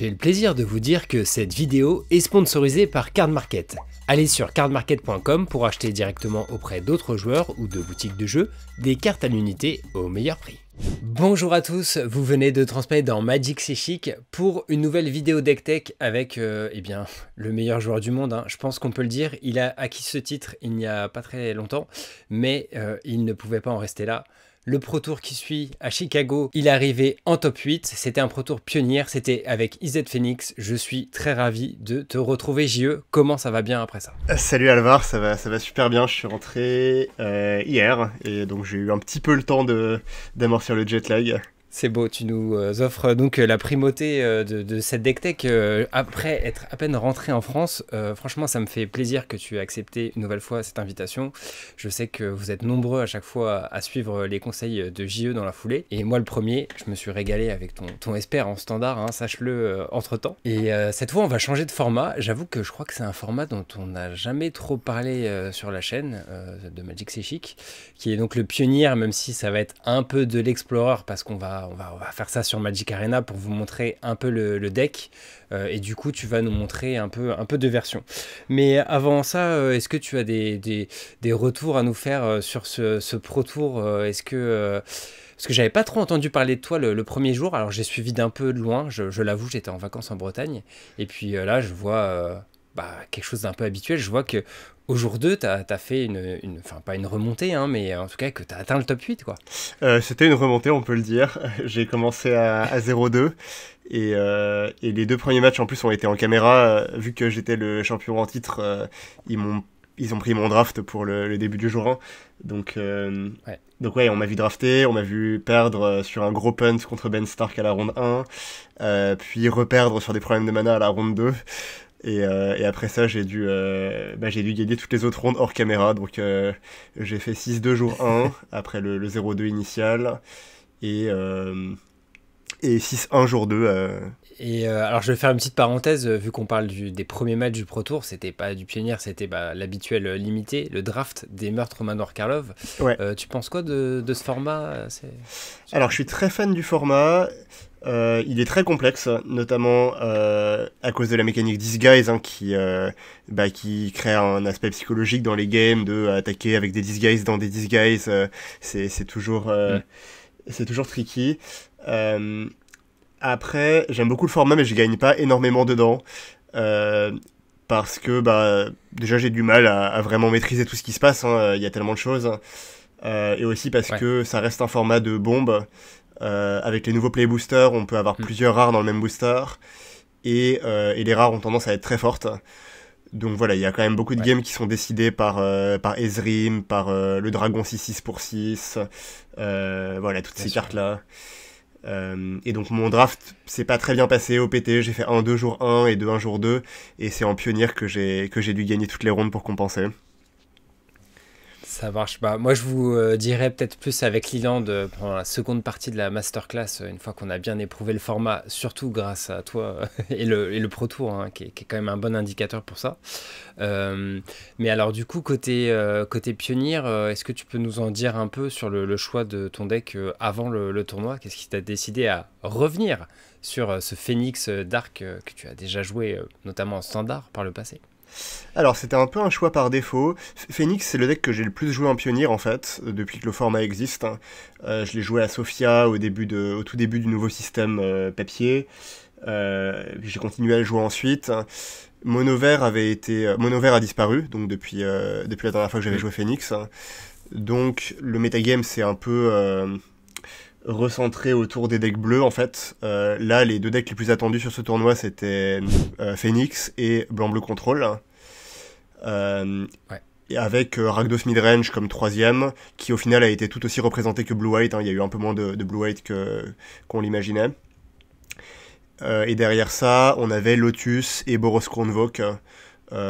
J'ai le plaisir de vous dire que cette vidéo est sponsorisée par Card Market. Allez sur cardmarket.com pour acheter directement auprès d'autres joueurs ou de boutiques de jeux des cartes à l'unité au meilleur prix. Bonjour à tous, vous venez de transmettre dans Magic C'est Chic pour une nouvelle vidéo deck tech avec euh, eh bien, le meilleur joueur du monde, hein. je pense qu'on peut le dire, il a acquis ce titre il n'y a pas très longtemps, mais euh, il ne pouvait pas en rester là. Le Pro Tour qui suit à Chicago, il est arrivé en top 8. C'était un Pro Tour pionnier, c'était avec IZ Phoenix. Je suis très ravi de te retrouver, JE. Comment ça va bien après ça euh, Salut Alvar, ça va, ça va super bien. Je suis rentré euh, hier et donc j'ai eu un petit peu le temps d'amortir le jet lag. C'est beau, tu nous euh, offres donc euh, la primauté euh, de, cette deck après être à peine rentré en France. franchement, ça me fait plaisir que tu aies accepté une nouvelle fois cette invitation. Je sais que vous êtes nombreux à chaque fois à suivre les conseils de JE dans la foulée. Et moi, le premier, je me suis régalé avec ton, ton expert en standard, hein, sache-le entre temps. Et cette fois, on va changer de format. J'avoue que je crois que c'est un format dont on n'a jamais trop parlé sur la chaîne de Magic C'est Chic, qui est donc le pionnier, même si ça va être un peu de l'explorer parce qu'on va on va, faire ça sur Magic Arena pour vous montrer un peu le, deck. Euh, et du coup, tu vas nous montrer un peu, un peu de version. Mais avant ça, euh, est-ce que tu as des, des, retours à nous faire euh, sur ce, ce Pro Tour Est-ce que parce que j'avais pas trop entendu parler de toi le, premier jour. Alors j'ai suivi d'un peu de loin, je, l'avoue, j'étais en vacances en Bretagne. Et puis là, je vois, bah, quelque chose d'un peu habituel. Je vois que au jour 2, tu as, fait une, Enfin, pas une remontée, hein, mais en tout cas que tu as atteint le top 8, quoi. Euh, c'était une remontée, on peut le dire. J'ai commencé à, 0-2. Euh, et, les deux premiers matchs, en plus, ont été en caméra. Euh, vu que j'étais le champion en titre, ils m'ont ils ont pris mon draft pour le, début du jour 1. Donc, ouais. donc ouais, on m'a vu drafter, on m'a vu perdre sur un gros punt contre Ben Stark à la ronde 1, puis reperdre sur des problèmes de mana à la ronde 2. Euh, et, après ça, j'ai dû, euh, bah, j'ai dû gagner toutes les autres rondes hors caméra. Donc euh, j'ai fait 6-2 jour 1, après le, 0-2 initial, et, et 6-1 jour 2, et euh, alors je vais faire une petite parenthèse, euh, vu qu'on parle des premiers matchs du Pro Tour, c'était pas du pionnier, c'était bah, l'habituel euh, limité, le draft des meurtres Manor Karlov. tu penses quoi de, ce format Alors je suis très fan du format. il est très complexe, notamment à cause de la mécanique disguise hein, qui, bah, qui crée un aspect psychologique dans les games de attaquer avec des disguises dans des disguises. c'est toujours, mm. c'est toujours tricky. Après, j'aime beaucoup le format, mais je gagne pas énormément dedans. Euh, parce que bah, déjà, j'ai du mal à, vraiment maîtriser tout ce qui se passe. Hein. Il y a tellement de choses. Euh, et aussi parce que ça reste un format de bombe. Euh, avec les nouveaux play boosters, on peut avoir hmm. plusieurs rares dans le même booster. Et, les rares ont tendance à être très fortes. Donc voilà, il y a quand même beaucoup de games qui sont décidés par, par Ezrim, par le Dragon 6-6 pour 6, voilà, toutes ces cartes-là. Euh, et donc mon draft s'est pas très bien passé au PT, e, j'ai fait 1-2 jour 1 et 2-1 jour 2, et c'est en pionnier que j'ai dû gagner toutes les rondes pour compenser. Ça marche pas. Bah, moi, je vous euh, dirais peut-être plus avec Liland euh, pendant la seconde partie de la masterclass, euh, une fois qu'on a bien éprouvé le format, surtout grâce à toi et, le, Pro Tour, hein, qui, est, quand même un bon indicateur pour ça. mais alors, du coup, côté, pionnier, est-ce que tu peux nous en dire un peu sur le, choix de ton deck avant le tournoi Qu'est-ce qui t'a décidé à revenir sur ce Phoenix Dark que tu as déjà joué, notamment en standard par le passé alors, c'était un peu un choix par défaut. Phoenix, c'est le deck que j'ai le plus joué en pionnier, en fait, euh, depuis que le format existe. Hein. Euh, je l'ai joué à Sofia au, tout début du nouveau système euh, papier. j'ai continué à le jouer ensuite. Mono vert avait été... a disparu, donc depuis, depuis la dernière fois que j'avais joué Phoenix. Donc, le metagame, c'est un peu recentré autour des decks bleus en fait. Euh, là, les deux decks les plus attendus sur ce tournoi, c'était euh, Phoenix et Blanc-Bleu Control. Euh, et avec Rakdos Midrange comme troisième, qui au final a été tout aussi représenté que Blue-White. Hein. Il y a eu un peu moins de, Blue-White qu'on l'imaginait. et derrière ça, on avait Lotus et Boros Convoke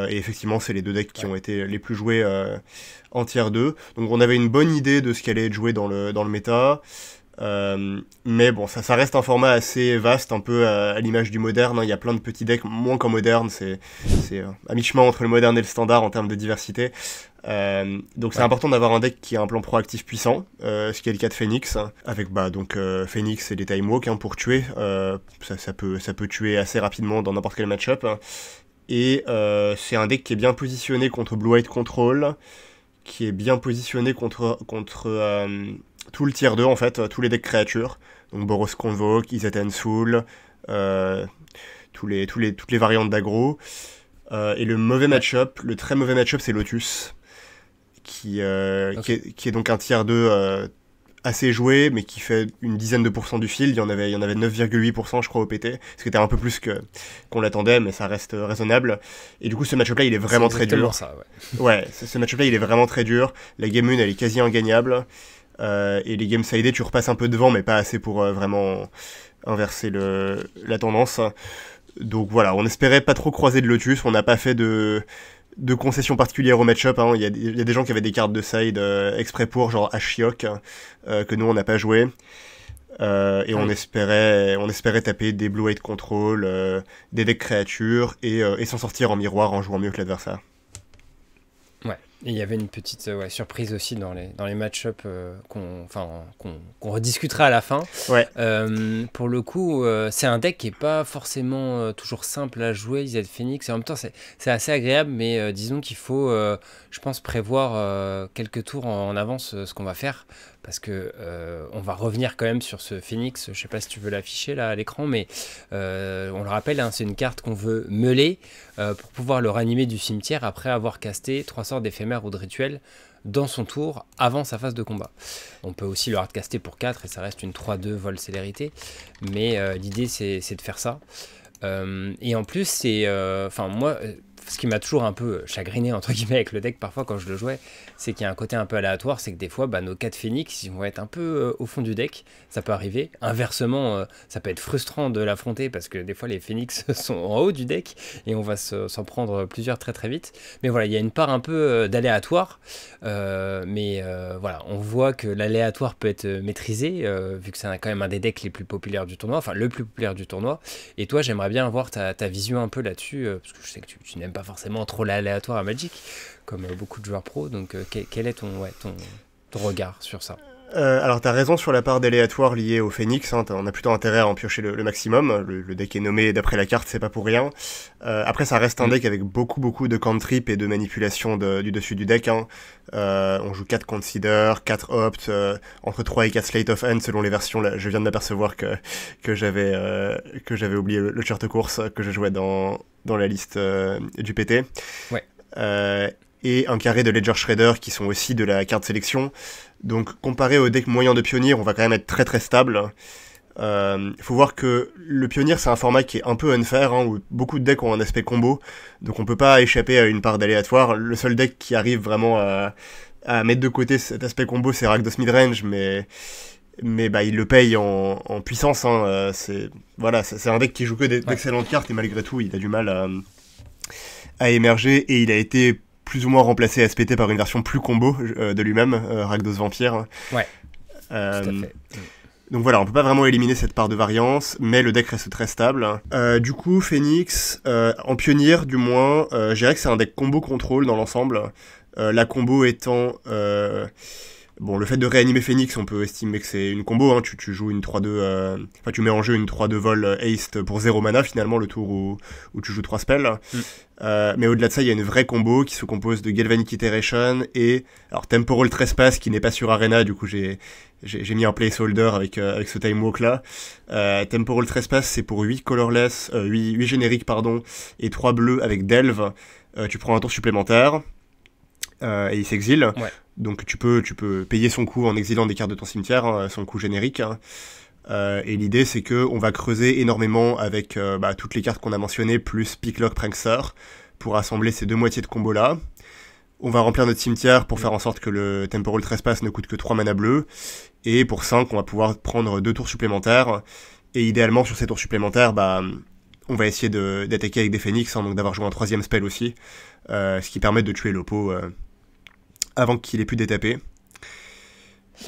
et effectivement, c'est les deux decks qui ont été les plus joués en tier 2. Donc on avait une bonne idée de ce qui allait être joué dans le, dans le méta. Euh, mais bon, ça, reste un format assez vaste, un peu euh, à, l'image du moderne. Hein. Il y a plein de petits decks, moins qu'en moderne. C'est à euh, mi-chemin entre le moderne et le standard en termes de diversité. donc c'est important d'avoir un deck qui a un plan proactif puissant, ce qui est le cas de Phoenix, hein. avec bah, donc Phoenix et les Time Walk hein, pour tuer. Ça, peut, ça peut tuer assez rapidement dans n'importe quel match-up. Et c'est un deck qui est bien positionné contre Blue White Control, qui est bien positionné contre, contre tout le tier 2 en fait, euh, tous les decks créatures, donc Boros Convoke, Isatan Soul, euh, les, tous les, toutes les variantes d'aggro. Euh, et le mauvais match-up, le très mauvais match-up, c'est Lotus, qui, ah, qui, est, donc un tier 2 assez joué, mais qui fait une dizaine de pourcents du field. Il y en avait, il y en avait 9,8% je crois au PT, ce qui était un peu plus que qu'on l'attendait, mais ça reste raisonnable. Et du coup, ce match-up là, il est vraiment très dur. Ça, ouais. ouais, ce, match-up là, il est vraiment très dur. La game 1, elle est quasi ingagnable. Euh, et les games sidés tu repasses un peu devant, mais pas assez pour euh, vraiment inverser la tendance. Donc voilà, on espérait pas trop croiser de Lotus, on n'a pas fait de, de concessions particulières au match-up. Hein. Il, y a des gens qui avaient des cartes de side euh, exprès pour, genre Ashiok, que nous on n'a pas joué. et on espérait, on espérait taper des blue-eyed control, des decks créatures et s'en sortir en miroir en jouant mieux que l'adversaire il y avait une petite euh, surprise aussi dans les, dans les match-up euh, qu'on rediscutera à la fin. Euh, pour le coup, c'est un deck qui n'est pas forcément toujours simple à jouer, Z Phoenix. Et en même temps, c'est assez agréable, mais disons qu'il faut, je pense, prévoir quelques tours en avance ce qu'on va faire parce que euh, on va revenir quand même sur ce phénix, Je ne sais pas si tu veux l'afficher là à l'écran, mais euh, on le rappelle, hein, c'est une carte qu'on veut meuler euh, pour pouvoir le ranimer du cimetière après avoir casté trois sorts d'éphémère ou de rituel dans son tour avant sa phase de combat. On peut aussi le hardcaster pour 4 et ça reste une 3-2 vol célérité, mais l'idée c'est de faire ça. et en plus, c'est, enfin moi, ce qui m'a toujours un peu euh, chagriné, entre guillemets, avec le deck parfois quand je le jouais, c'est qu'il y a un côté un peu aléatoire, c'est que des fois, bah, nos 4 phoenix, ils vont être un peu euh, au fond du deck, ça peut arriver. Inversement, euh, ça peut être frustrant de l'affronter parce que des fois, les phoenix sont en haut du deck et on va s'en prendre plusieurs très très vite. Mais voilà, il y a une part un peu d'aléatoire, mais voilà, on voit que l'aléatoire peut être maîtrisé, vu que c'est quand même un des decks les plus populaires du tournoi, enfin le plus populaire du tournoi. Et toi, j'aimerais bien avoir ta, vision un peu là-dessus, parce que je sais que tu, tu n'aimes pas forcément trop l'aléatoire à Magic, comme euh, beaucoup de joueurs pro. Donc, euh, quel est ton, ton, regard sur ça euh, alors as raison sur la part d'aléatoire liée au Phoenix, hein. on a plutôt intérêt à en piocher le, maximum, le, deck est nommé d'après la carte, c'est pas pour rien. Euh, après ça reste un mm. deck avec beaucoup beaucoup de cantrip et de manipulation du dessus du deck. Hein. on joue 4 consider, 4 opt, entre 3 et 4 slate of end selon les versions, je viens de m'apercevoir que, que j'avais oublié le, chart short course que je jouais dans, dans la liste euh, du PT. Euh, et un carré de Ledger Shredder qui sont aussi de la carte sélection. Donc comparé au deck moyen de pionnier, on va quand même être très très stable. Il euh, faut voir que le pionnier c'est un format qui est un peu unfair, hein, où beaucoup de decks ont un aspect combo, donc on peut pas échapper à une part d'aléatoire. Le seul deck qui arrive vraiment à, mettre de côté cet aspect combo c'est Rakdos Midrange, mais mais bah, il le paye en, en puissance. Hein, euh, c'est voilà, c'est un deck qui joue que d'excellentes cartes et malgré tout, il a du mal à, émerger et il a été plus ou moins remplacé à SPT par une version plus combo euh, de lui-même, euh, ragdos Vampire. Ouais. Tout à fait. Mm. Donc voilà, on peut pas vraiment éliminer cette part de variance, mais le deck reste très stable. du coup, Phoenix, en pionnier du moins, je dirais que c'est un deck combo contrôle dans l'ensemble. la combo étant Bon, le fait de réanimer Phoenix, on peut estimer que c'est une combo. Hein. Tu, joues une 3 euh, tu mets en jeu une 3-2 vol euh, haste pour 0 mana, finalement, le tour où, tu joues 3 spells. Mm. Euh, mais au-delà de ça, il y a une vraie combo qui se compose de Galvanic Iteration et alors, Temporal Trespass qui n'est pas sur Arena. Du coup, j'ai, j'ai, mis un placeholder avec, avec ce Time Walk là. Temporal Trespass, c'est pour 8 colorless, 8, 8, génériques, pardon, et 3 bleus avec Delve. tu prends un tour supplémentaire et il s'exile. Ouais. Donc tu peux, tu peux payer son coût en exilant des cartes de ton cimetière, hein, son coût générique. Hein. Euh, et l'idée, c'est que on va creuser énormément avec euh, bah, toutes les cartes qu'on a mentionnées, plus Picklock Prankster, pour assembler ces deux moitiés de combo-là. On va remplir notre cimetière pour faire en sorte que le Temporal Trespass ne coûte que 3 mana bleus. Et pour 5, on va pouvoir prendre deux tours supplémentaires. Et idéalement, sur ces tours supplémentaires, bah, on va essayer d'attaquer avec des Phoenix hein, donc d'avoir joué un troisième spell aussi, euh, ce qui permet de tuer l'oppo avant qu'il ait pu détaper.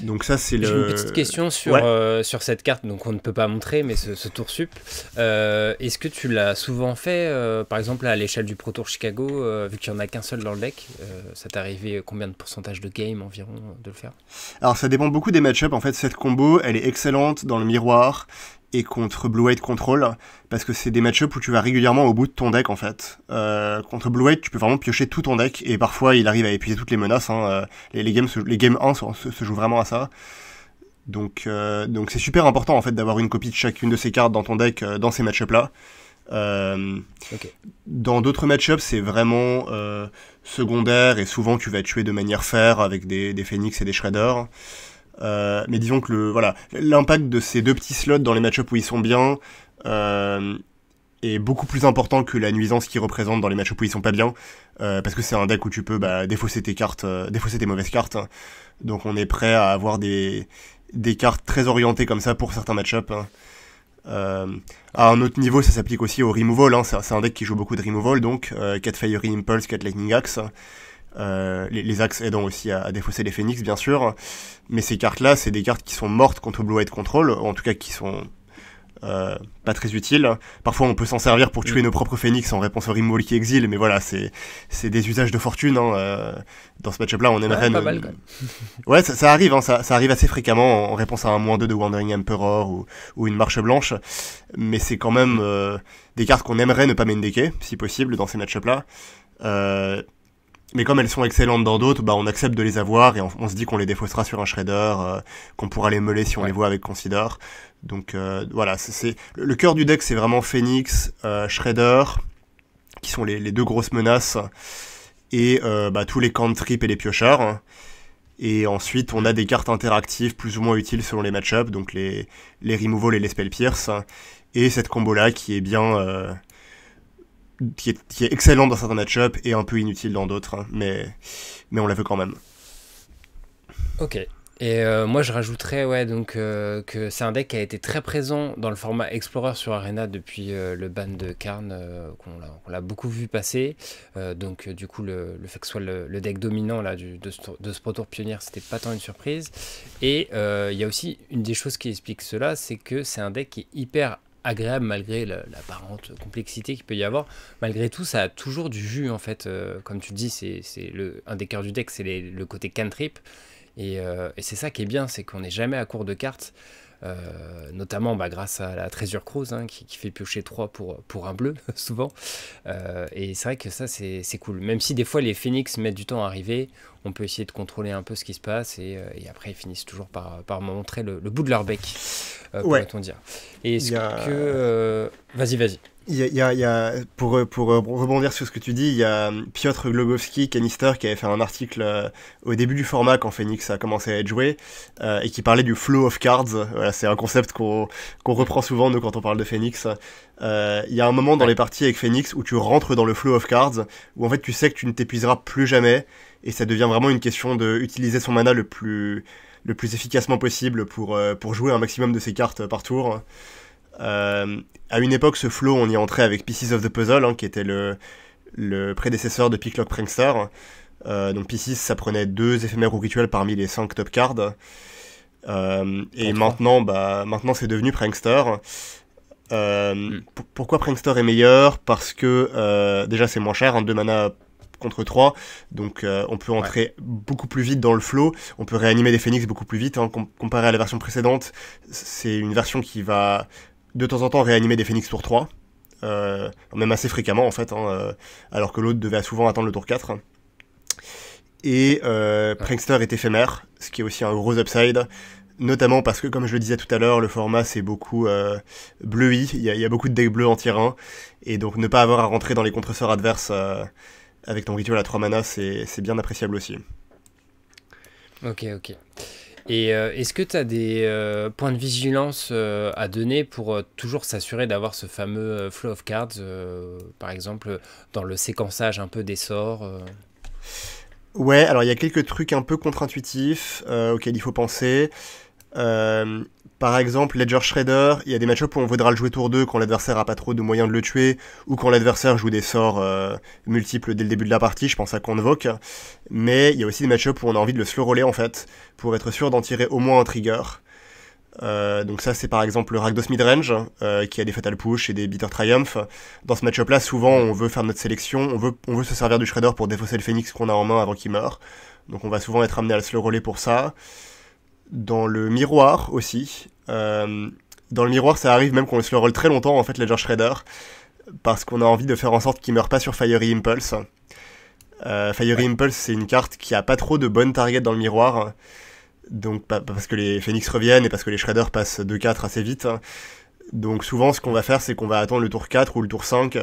Donc ça c'est le... J'ai une petite question sur, euh, sur cette carte, donc on ne peut pas montrer, mais ce, ce tour sup. Euh, est-ce que tu l'as souvent fait, euh, par exemple à l'échelle du Pro Tour Chicago, vu qu'il n'y en a qu'un seul dans le deck, ça t'est arrivé combien de pourcentage de game environ de le faire Alors ça dépend beaucoup des match-ups, en fait cette combo elle est excellente dans le miroir, et contre Blue White Control, parce que c'est des matchups où tu vas régulièrement au bout de ton deck en fait. Euh, contre Blue White, tu peux vraiment piocher tout ton deck, et parfois il arrive à épuiser toutes les menaces. Hein, euh, les, games, les 1 se, jouent vraiment à ça. Donc euh, donc c'est super important en fait d'avoir une copie de chacune de ces cartes dans ton deck dans ces matchups là. Dans d'autres match c'est vraiment secondaire et souvent tu vas tuer de manière faire, avec des, des phoenix et des shredders. Euh, mais disons que voilà l'impact de ces deux petits slots dans les match-ups où ils sont bien euh, est beaucoup plus important que la nuisance qu'ils représentent dans les match-ups où ils sont pas bien euh, parce que c'est un deck où tu peux bah, défausser tes cartes défausser mauvaises cartes hein. donc on est prêt à avoir des cartes très orientées comme ça pour certains match-ups hein. à un autre niveau, ça s'applique aussi au removal. Hein. c'est un deck qui joue beaucoup de removal, donc 4 Fiery Impulse, 4 Lightning Axe. Euh, les, axes aidant aussi à, défausser les phénix, bien sûr. Mais ces cartes-là, c'est des cartes qui sont mortes contre Blue White Control, ou en tout cas qui sont euh, pas très utiles. Parfois, on peut s'en servir pour tuer mm. nos propres phénix en réponse au Rimwall qui exile, mais voilà, c'est des usages de fortune. Hein, euh, dans ce match-up-là, on aimerait. Ouais, mal, ouais ça, arrive, hein, ça, arrive assez fréquemment en réponse à un moins 2 de Wandering Emperor ou, une marche blanche. Mais c'est quand même mm. des cartes qu'on aimerait ne pas mendecker, si possible, dans ces match-up-là. Euh, mais comme elles sont excellentes dans d'autres, bah, on accepte de les avoir et on, se dit qu'on les défaussera sur un shredder, euh, qu'on pourra les meuler si on les voit avec Considor. Donc euh, voilà, c'est le cœur du deck, c'est vraiment Phoenix, euh, Shredder, qui sont les, deux grosses menaces, et bah, tous les cantrips et les piocheurs. Et ensuite, on a des cartes interactives plus ou moins utiles selon les match-ups, donc les, les removals et les spell pierce. Et cette combo-là qui est bien qui est, excellent dans certains match-ups et un peu inutile dans d'autres, hein. mais, mais on la veut quand même. Ok. Et euh, moi, je rajouterais ouais, donc, euh, que c'est un deck qui a été très présent dans le format Explorer sur Arena depuis euh, le ban de Karn, qu'on l'a beaucoup vu passer. donc, du coup, le, fait que ce soit le, deck dominant là, de, ce Tour Pionnier, c'était pas tant une surprise. Et il y a aussi une des choses qui explique cela, c'est que c'est un deck qui est hyper agréable malgré l'apparente complexité qu'il peut y avoir. Malgré tout, ça a toujours du jus en fait. Euh, comme tu dis, c'est un des cœurs du deck, c'est le côté cantrip. Et, euh, et c'est ça qui est bien, c'est qu'on n'est jamais à court de cartes. Euh, notamment bah, grâce à la trésure Cruise hein, qui, fait piocher 3 pour, un bleu souvent. Euh, et c'est vrai que ça c'est cool. Même si des fois les Phoenix mettent du temps à arriver, on peut essayer de contrôler un peu ce qui se passe et, euh, après ils finissent toujours par, par montrer le, bout de leur bec, pourrait-on dire. Et ce que... vas-y, vas-y. Il y a, il y a, pour, euh, rebondir sur ce que tu dis, il y a euh, Piotr Glogowski, canister, qui avait fait un article euh, au début du format quand Phoenix a commencé à être joué, et qui parlait du flow of cards. Voilà, c'est un concept qu'on reprend souvent, nous, quand on parle de Phoenix. il y a un moment dans les parties avec Phoenix où tu rentres dans le flow of cards, où en fait tu sais que tu ne t'épuiseras plus jamais, et ça devient vraiment une question d'utiliser son mana le plus, le plus efficacement possible pour jouer un maximum de ses cartes par tour. Euh, à une époque, ce flow, on y entrait avec Pieces of the Puzzle, hein, qui était le, le prédécesseur de Picklock Prankster. Euh, donc Pieces, ça prenait deux éphémères ou rituels parmi les cinq top cards. Euh, et maintenant, bah, maintenant c'est devenu Prankster. Hmm. Pourquoi Prankster est meilleur Parce que déjà c'est moins cher, 2 hein, mana contre 3, donc on peut entrer beaucoup plus vite dans le flow, on peut réanimer des phénix beaucoup plus vite, hein, comparé à la version précédente, c'est une version qui va de temps en temps réanimer des Phoenix pour 3, euh, même assez fréquemment en fait, hein, euh, alors que l'autre devait souvent attendre le tour 4. Et euh, Prankster est éphémère, ce qui est aussi un gros upside, notamment parce que comme je le disais tout à l'heure, le format c'est beaucoup euh, il y, a beaucoup de decks bleus en tier et donc ne pas avoir à rentrer dans les compresseurs adverses avec ton rituel à 3 mana, c'est bien appréciable aussi. Ok, ok. Et euh, est-ce que tu as des euh, points de vigilance euh, à donner pour toujours s'assurer d'avoir ce fameux flow of cards, par exemple dans le séquençage un peu des sorts Ouais, alors il y a quelques trucs un peu contre-intuitifs auxquels il faut penser. Par exemple, Ledger Shredder, il y a des matchups où on voudra le jouer tour 2 quand l'adversaire a pas trop de moyens de le tuer, ou quand l'adversaire joue des sorts euh, multiples dès le début de la partie, je pense à Convoke. Mais il y a aussi des matchups où on a envie de le slow roller en fait, pour être sûr d'en tirer au moins un trigger. Euh, donc ça c'est par exemple le ragdos Midrange euh, qui a des Fatal Push et des Bitter Triumph. Dans ce match là souvent on veut faire notre sélection, on veut, on veut se servir du Shredder pour défausser le Phoenix qu'on a en main avant qu'il meure. Donc on va souvent être amené à le slow roller pour ça. Dans le miroir aussi, euh, dans le miroir, ça arrive même qu'on laisse le rôle très longtemps, en fait, Ledger Shredder, parce qu'on a envie de faire en sorte qu'il meure pas sur Fiery Impulse. Euh, Fiery Impulse, c'est une carte qui a pas trop de bonnes targets dans le miroir, donc parce que les Phoenix reviennent et parce que les Shredder passent 2-4 assez vite. Donc souvent, ce qu'on va faire, c'est qu'on va attendre le tour 4 ou le tour 5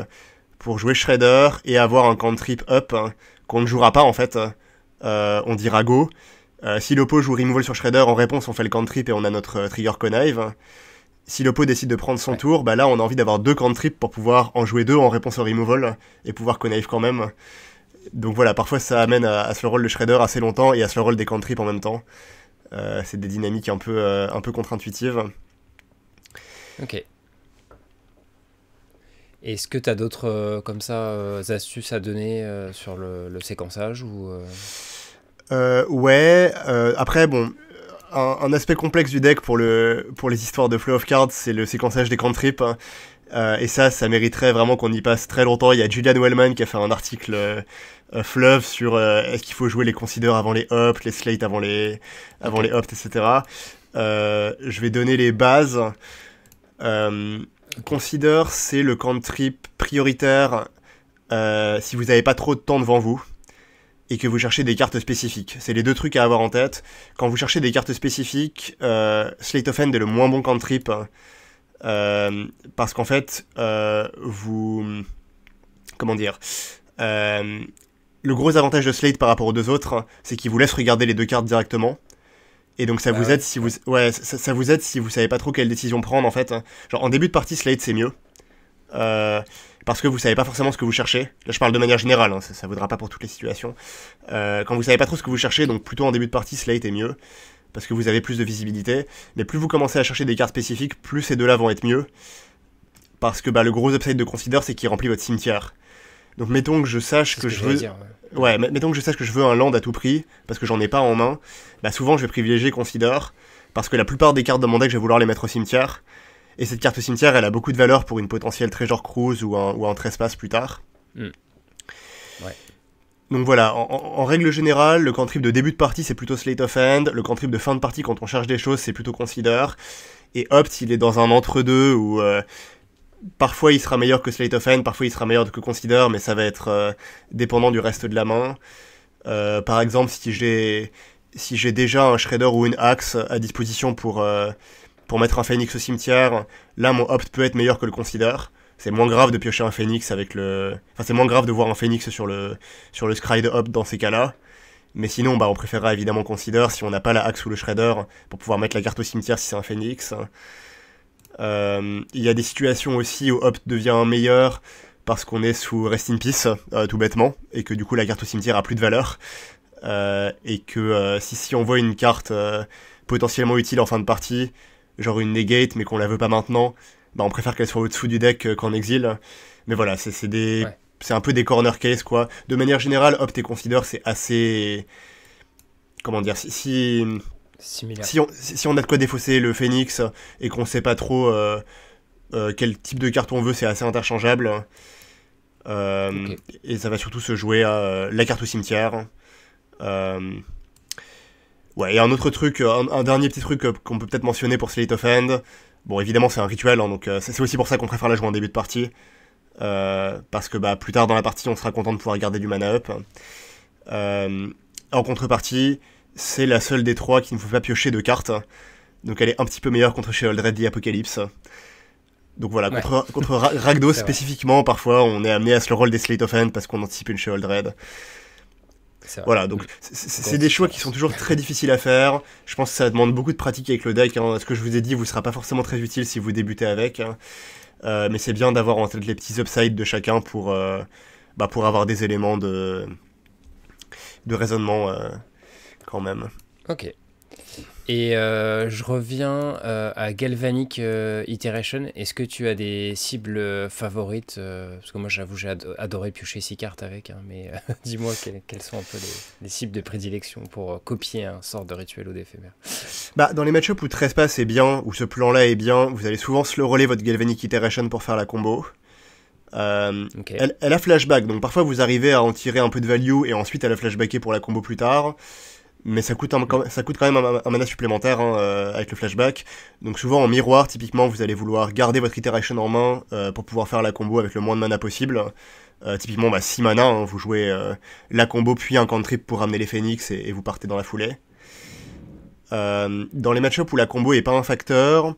pour jouer Shredder et avoir un trip up hein, qu'on ne jouera pas en fait. Euh, on dira go euh, si l'oppo joue removal sur Shredder, en réponse, on fait le cantrip et on a notre euh, trigger connive. Si l'oppo décide de prendre son tour, bah là, on a envie d'avoir deux cantrips pour pouvoir en jouer deux en réponse au removal et pouvoir connive quand même. Donc voilà, parfois ça amène à, à ce rôle de Shredder assez longtemps et à ce rôle des cantrips en même temps. Euh, c'est des dynamiques un peu, peu contre-intuitives. Ok. Est-ce que tu as d'autres comme ça astuces à donner sur le, le séquençage ou euh, ouais, euh, après, bon, un, aspect complexe du deck pour, le, pour les histoires de flow of cards, c'est le séquençage des cantrips. Hein. Euh, et ça, ça mériterait vraiment qu'on y passe très longtemps. Il y a Julian Wellman qui a fait un article Fluff, fleuve sur est-ce qu'il faut jouer les considers avant les opts, les slates avant les, avant les opts, etc. je vais donner les bases. consider, c'est le camp trip prioritaire si vous n'avez pas trop de temps devant vous et que vous cherchez des cartes spécifiques. C'est les deux trucs à avoir en tête. Quand vous cherchez des cartes spécifiques, euh, Slate of End est le moins bon cantrip trip, euh, parce qu'en fait, euh, vous... Comment dire Le gros avantage de Slate par rapport aux deux autres, c'est qu'il vous laisse regarder les deux cartes directement. Et donc ça bah vous aide si vous ouais ça, vous aide si vous savez pas trop quelle décision prendre en fait. Genre en début de partie Slate c'est mieux. Euh, parce que vous savez pas forcément ce que vous cherchez. Là, je parle de manière générale, hein, ça, ne vaudra pas pour toutes les situations. Euh, quand vous savez pas trop ce que vous cherchez, donc plutôt en début de partie, Slate est mieux, parce que vous avez plus de visibilité. Mais plus vous commencez à chercher des cartes spécifiques, plus ces deux-là vont être mieux, parce que bah, le gros upside de Consider, c'est qu'il remplit votre cimetière. Donc mettons que je sache que, je veux... ouais. mettons que je sache que je veux un land à tout prix, parce que j'en ai pas en main, bah souvent je vais privilégier Consider, parce que la plupart des cartes dans mon deck, je vais vouloir les mettre au cimetière. Et cette carte cimetière, elle a beaucoup de valeur pour une potentielle Treasure Cruise ou un, ou un trespass plus tard. Hmm. Ouais. Donc voilà, en, règle générale, le cantrip de début de partie, c'est plutôt Slate of End. Le cantrip de fin de partie, quand on charge des choses, c'est plutôt Consider. Et Opt, il est dans un entre-deux où euh, parfois il sera meilleur que Slate of End, parfois il sera meilleur que Consider, mais ça va être euh, dépendant du reste de la main. Euh, par exemple, si j'ai si j'ai déjà un Shredder ou une Axe à disposition pour pour mettre un phénix au cimetière, là mon opt peut être meilleur que le consider. C'est moins grave de piocher un phénix avec le. Enfin, c'est moins grave de voir un phénix sur le, sur le scry de opt dans ces cas-là. Mais sinon, bah, on préférera évidemment consider si on n'a pas la axe ou le shredder pour pouvoir mettre la carte au cimetière si c'est un phénix. Euh, il y a des situations aussi où opt devient meilleur parce qu'on est sous Rest in Peace, euh, tout bêtement, et que du coup la carte au cimetière a plus de valeur. Euh, et que si, si on voit une carte potentiellement utile en fin de partie, genre une negate mais qu'on la veut pas maintenant, bah on préfère qu'elle soit au-dessous du deck euh, qu'en exil. Mais voilà, c'est des. C'est un peu des corner case quoi. De manière générale, Opt et Consider, c'est assez. Comment dire Si. si... Si on, si on a de quoi défausser le Phoenix et qu'on sait pas trop euh, euh, quel type de carte on veut, c'est assez interchangeable. Et ça va surtout se jouer à la carte au cimetière. Ouais, et un autre truc, euh, un, dernier petit truc euh, qu'on peut peut-être mentionner pour Slate of End, Bon, évidemment, c'est un rituel, hein, donc euh, c'est aussi pour ça qu'on préfère la jouer en début de partie. parce que bah, plus tard dans la partie, on sera content de pouvoir garder du mana up. en contrepartie, c'est la seule des trois qui ne faut pas piocher de cartes. Donc elle est un petit peu meilleure contre chez the Apocalypse. Donc voilà, contre, Ragdos spécifiquement, parfois on est amené à se le rôle des Slate of End parce qu'on anticipe une chez voilà, donc c'est des choix qui sont toujours très difficiles à faire. Je pense que ça demande beaucoup de pratique avec le deck. Hein. Ce que je vous ai dit vous sera pas forcément très utile si vous débutez avec. Hein. Euh, mais c'est bien d'avoir en tête les petits upsides de chacun pour, euh, bah, pour avoir des éléments de, de raisonnement euh, quand même. Ok. Et euh, je reviens euh, à Galvanic euh, Iteration. Est-ce que tu as des cibles favorites Parce que moi, j'avoue, j'ai adoré piocher ces cartes avec. Hein, mais dis-moi quelles, sont un peu les, cibles de prédilection pour copier un sort de rituel ou d'éphémère bah, Dans les matchups où Trespass est bien, où ce plan-là est bien, vous allez souvent se le votre Galvanic Iteration pour faire la combo. Elle, a flashback, donc parfois vous arrivez à en tirer un peu de value et ensuite elle a flashbacker pour la combo plus tard mais ça coûte, ça coûte quand même un, mana supplémentaire hein, euh, avec le flashback. Donc souvent en miroir, typiquement, vous allez vouloir garder votre iteration en main euh, pour pouvoir faire la combo avec le moins de mana possible. Euh, typiquement, bah, 6 mana, hein, vous jouez la combo puis un cantrip pour ramener les phoenix et, vous partez dans la foulée. dans les matchups où la combo est pas un facteur,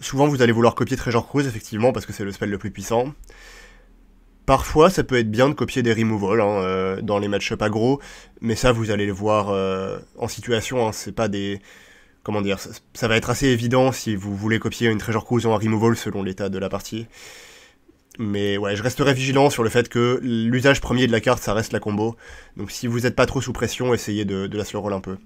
souvent vous allez vouloir copier Treasure Cruise, effectivement, parce que c'est le spell le plus puissant. Parfois, ça peut être bien de copier des removals hein, euh, dans les match-up aggro, mais ça, vous allez le voir euh, en situation. Hein, c'est pas des. Comment dire ça, va être assez évident si vous voulez copier une Treasure Cruise ou un removal selon l'état de la partie. Mais ouais, je resterai vigilant sur le fait que l'usage premier de la carte, ça reste la combo. Donc si vous n'êtes pas trop sous pression, essayez de, la slow roll un peu.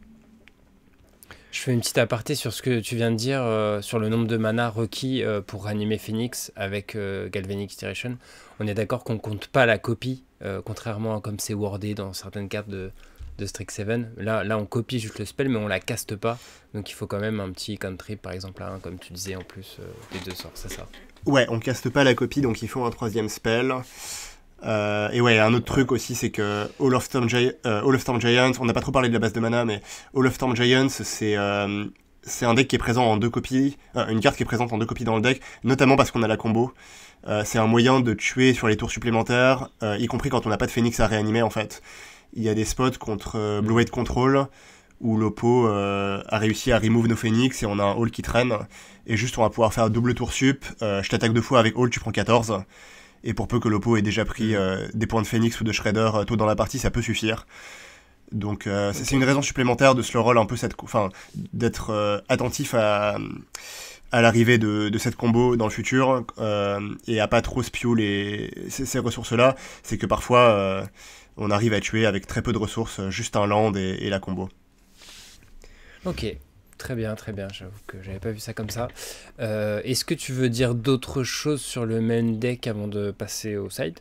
Je fais une petite aparté sur ce que tu viens de dire euh, sur le nombre de mana requis euh, pour ranimer Phoenix avec euh, Galvanic Iteration. On est d'accord qu'on compte pas la copie, contrairement à comme c'est wardé dans certaines cartes de, de Strix 7. Là, là, on copie juste le spell, mais on la caste pas. Donc il faut quand même un petit country, par exemple, comme tu disais en plus des deux sorts, c'est ça Ouais, on caste pas la copie, donc il faut un troisième spell. Euh, et ouais, un autre truc aussi, c'est que All of, Storm euh, Giants, on n'a pas trop parlé de la base de mana, mais All of Storm Giants, c'est euh, C'est un deck qui est présent en deux copies, une carte qui est présente en deux copies dans le deck, notamment parce qu'on a la combo. c'est un moyen de tuer sur les tours supplémentaires, y compris quand on n'a pas de phoenix à réanimer en fait. Il y a des spots contre Blue White Control où l'Oppo a réussi à remove nos phoenix et on a un Hall qui traîne. Et juste, on va pouvoir faire double tour sup. je t'attaque deux fois avec Hall, tu prends 14. Et pour peu que l'Oppo ait déjà pris mm. euh, des points de Phoenix ou de Shredder euh, tôt dans la partie, ça peut suffire. Donc euh, c'est une raison supplémentaire de le rôle un peu cette, enfin d'être attentif à, l'arrivée de, cette combo dans le futur et à pas trop spew les ces, ressources là. C'est que parfois on arrive à tuer avec très peu de ressources juste un land et la combo. Ok. Très bien, très bien. J'avoue que j'avais pas vu ça comme ça. Euh, est-ce que tu veux dire d'autres choses sur le main deck avant de passer au side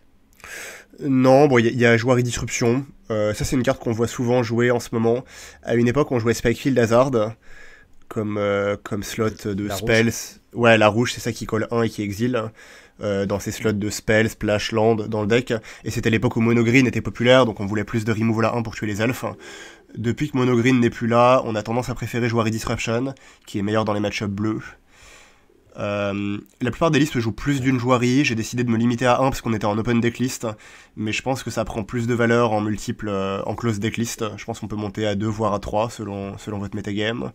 non, bon, il y, a Joueur et Disruption. Euh, ça, c'est une carte qu'on voit souvent jouer en ce moment. À une époque, on jouait Spikefield Hazard comme, euh, comme slot de spells. Ouais, la rouge, c'est ça qui colle 1 et qui exile dans ces slots de spells, splash, land dans le deck. Et c'était l'époque où Monogreen était populaire, donc on voulait plus de removal à 1 pour tuer les elfes. Depuis que Monogreen n'est plus là, on a tendance à préférer Jouari Disruption, qui est meilleur dans les match bleus. Euh, la plupart des listes jouent plus d'une joie j'ai décidé de me limiter à un parce qu'on était en open decklist, mais je pense que ça prend plus de valeur en multiple, euh, en close decklist, je pense qu'on peut monter à 2 voire à 3 selon, selon votre metagame.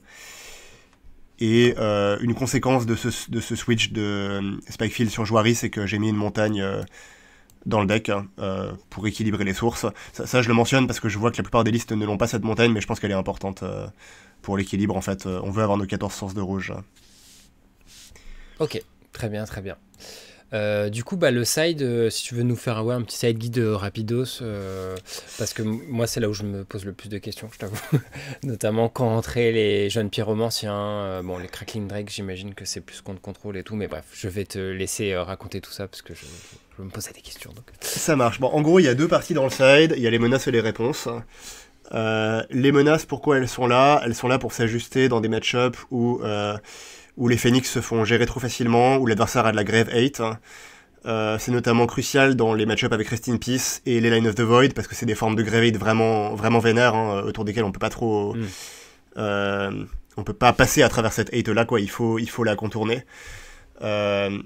Et euh, une conséquence de ce, switch de Spikefield sur jouarie, c'est que j'ai mis une montagne dans le deck hein, euh, pour équilibrer les sources. Ça, je le mentionne parce que je vois que la plupart des listes ne l'ont pas cette montagne, mais je pense qu'elle est importante euh, pour l'équilibre en fait. Euh, on veut avoir nos 14 sources de rouge. Ok, très bien, très bien. du coup, bah, le side, si tu veux nous faire ouais, un petit side guide rapidos, parce que moi c'est là où je me pose le plus de questions, je t'avoue. Notamment quand entrer les jeunes pyromanciens, bon les crackling drakes j'imagine que c'est plus contre contrôle et tout, mais bref, je vais te laisser raconter tout ça parce que je me poser des questions. Ça marche. Bon, en gros, il y a deux parties dans le side. Il y a les menaces et les réponses. Euh, les menaces, pourquoi elles sont là Elles sont là pour s'ajuster dans des match-ups où, euh, où les Phoenix se font gérer trop facilement, où l'adversaire a de la grève hate. Euh, c'est notamment crucial dans les match-ups avec Rest in Peace et les Line of the Void, parce que c'est des formes de grave hate vraiment, vraiment vénères, hein, autour desquelles on peut pas trop... Mm. on peut pas passer à travers cette hate-là, quoi. Il faut, il faut la contourner. Euh,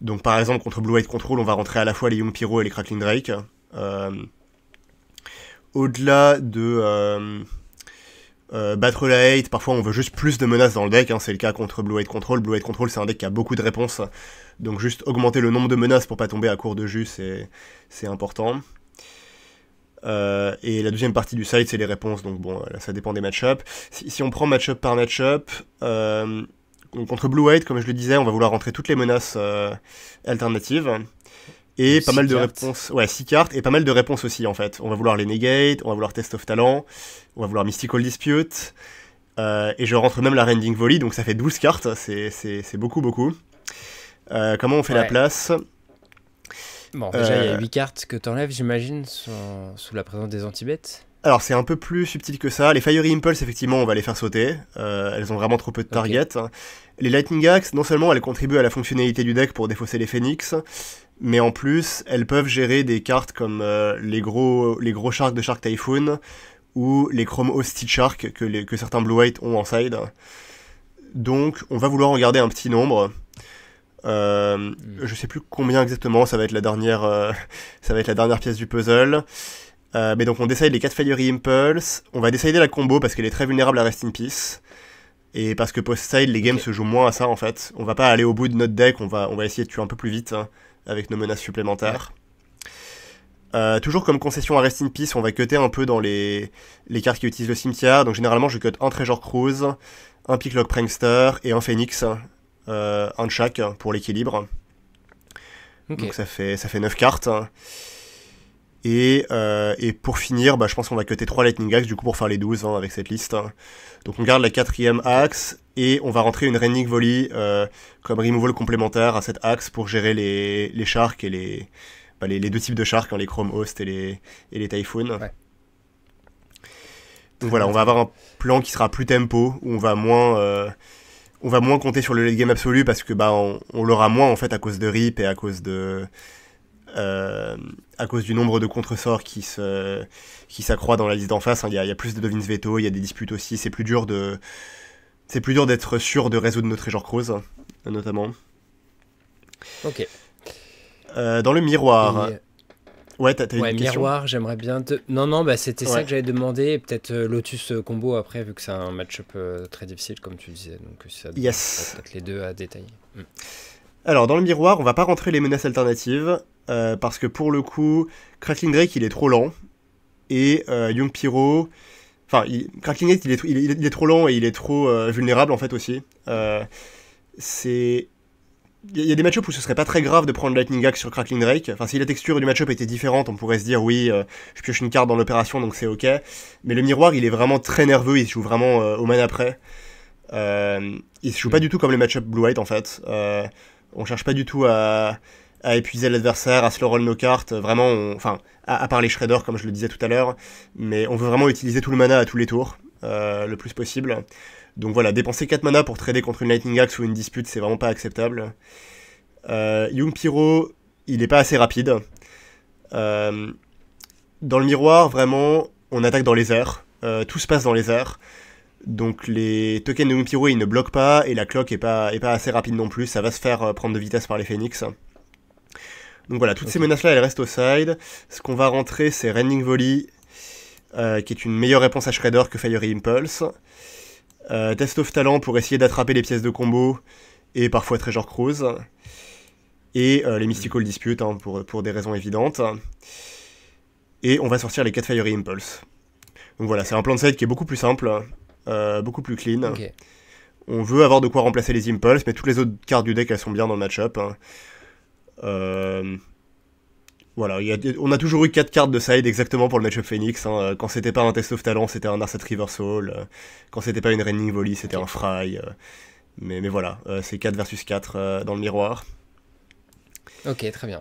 donc par exemple contre Blue White Control, on va rentrer à la fois les Young et les Crackling Drake. Euh, au-delà de euh, euh, battre la hate, parfois on veut juste plus de menaces dans le deck, hein, c'est le cas contre Blue White Control. Blue White Control c'est un deck qui a beaucoup de réponses, donc juste augmenter le nombre de menaces pour pas tomber à court de jus, c'est important. et la deuxième partie du site, c'est les réponses. Donc bon, ça dépend des match-up. Si, on prend match-up par match-up, donc, euh, contre Blue White, comme je le disais, on va vouloir rentrer toutes les menaces euh, alternatives. Et pas mal de réponses. Ouais, 6 cartes et pas mal de réponses aussi en fait. On va vouloir les negate, on va vouloir test of talent, on va vouloir mystical dispute. Euh, et je rentre même la rending volley, donc ça fait 12 cartes, c'est beaucoup beaucoup. comment on fait la place Bon, déjà il y a 8 cartes que t'enlèves, j'imagine, sous la présence des anti alors c'est un peu plus subtil que ça. Les Fiery Impulse, effectivement, on va les faire sauter. Euh, elles ont vraiment trop peu de targets. Les Lightning Axe, non seulement elles contribuent à la fonctionnalité du deck pour défausser les Phoenix, mais en plus elles peuvent gérer des cartes comme euh, les gros les gros sharks de Shark Typhoon ou les Chrome Hostile Shark que, certains Blue White ont en side. Donc on va vouloir en garder un petit nombre. Je euh, hmm. Je sais plus combien exactement, ça va être la dernière, ça va être la dernière pièce du puzzle. Euh, mais donc on décide les 4 Fiery Impulse, on va décider la combo parce qu'elle est très vulnérable à Rest in Peace. Et parce que post-side, les games se jouent moins à ça en fait. On va pas aller au bout de notre deck, on va, essayer de tuer un peu plus vite hein, avec nos menaces supplémentaires. Euh, toujours comme concession à Rest in Peace, on va cutter un peu dans les, cartes qui utilisent le cimetière. Donc généralement, je cut un Treasure Cruise, un Picklock Prankster et un Phoenix, euh, un de chaque pour l'équilibre. Donc ça fait, ça fait 9 cartes. Euh, et, pour finir, bah, je pense qu'on va cutter 3 Lightning Axe du coup pour faire les 12 hein, avec cette liste. Hein. Donc on garde la quatrième axe et on va rentrer une Renning Volley euh, comme removal complémentaire à cette axe pour gérer les, sharks et bah, les, les, deux types de sharks, hein, les Chrome Host et les, et les Typhoon. Donc voilà, on va avoir un plan qui sera plus tempo, où on va moins, euh, on va moins compter sur le late game absolu parce que bah, on l'aura moins en fait à cause de RIP et à cause de, euh, à cause du nombre de contresorts qui se qui s'accroît dans la liste d'en face. Hein, il y, a plus de Devins Veto, il y a des disputes aussi. C'est plus dur de c'est plus dur d'être sûr de résoudre notre trésors Rose, notamment. Ok. Euh, dans le miroir. Ouais, t'as, ouais, une miroir, j'aimerais bien. Te... Non, non, bah, c'était ça que j'avais demandé. peut-être euh, Lotus combo après, vu que c'est un match-up très difficile, comme tu disais. Donc, ça yes. peut-être les deux à détailler. Mm. Alors, dans le miroir, on va pas rentrer les menaces alternatives. Euh, parce que pour le coup, Crackling Drake, il est trop lent. Et euh, Young Pyro. Enfin, Crackling Drake, il est, il, est, trop lent et il est trop euh, vulnérable, en fait, aussi. c'est. Il y a des matchups où ce serait pas très grave de prendre Lightning Axe sur Crackling Drake. Enfin, si la texture du matchup était différente, on pourrait se dire oui, je pioche une carte dans l'opération donc c'est ok. Mais le miroir, il est vraiment très nerveux, il se joue vraiment au man après. il se joue pas hmm. du tout comme les matchups Blue-White en fait. on cherche pas du tout à, à épuiser l'adversaire, à slow roll nos cartes, vraiment, enfin, à, parler part les shredders comme je le disais tout à l'heure, mais on veut vraiment utiliser tout le mana à tous les tours, euh, le plus possible. Donc voilà, dépenser 4 mana pour trader contre une Lightning Axe ou une dispute, c'est vraiment pas acceptable. Euh, il est pas assez rapide. Euh, dans le miroir, vraiment, on attaque dans les airs. Euh, tout se passe dans les airs. Donc les tokens de Pyro, ils ne bloquent pas et la cloque est pas, est pas assez rapide non plus. Ça va se faire prendre de vitesse par les phoenix. Donc voilà, toutes ces menaces-là, elles restent au side. Ce qu'on va rentrer, c'est Rending Volley, euh, qui est une meilleure réponse à Shredder que Fiery Impulse. Euh, test of Talent pour essayer d'attraper les pièces de combo et parfois Treasure Cruise. Et euh, les Mystical Dispute, hein, pour, pour des raisons évidentes. Et on va sortir les 4 Fiery Impulse. Donc voilà, c'est un plan de side qui est beaucoup plus simple, beaucoup plus clean. On veut avoir de quoi remplacer les Impulse, mais toutes les autres cartes du deck, elles sont bien dans le match-up. Euh, voilà, on a toujours eu 4 cartes de side exactement pour le match Phoenix. Hein. Quand c'était pas un test of talent, c'était un River Soul euh, Quand c'était pas une Raining Volley, c'était un Fry. Euh. Mais, mais voilà, c'est 4 versus 4 dans le miroir. Ok, très bien.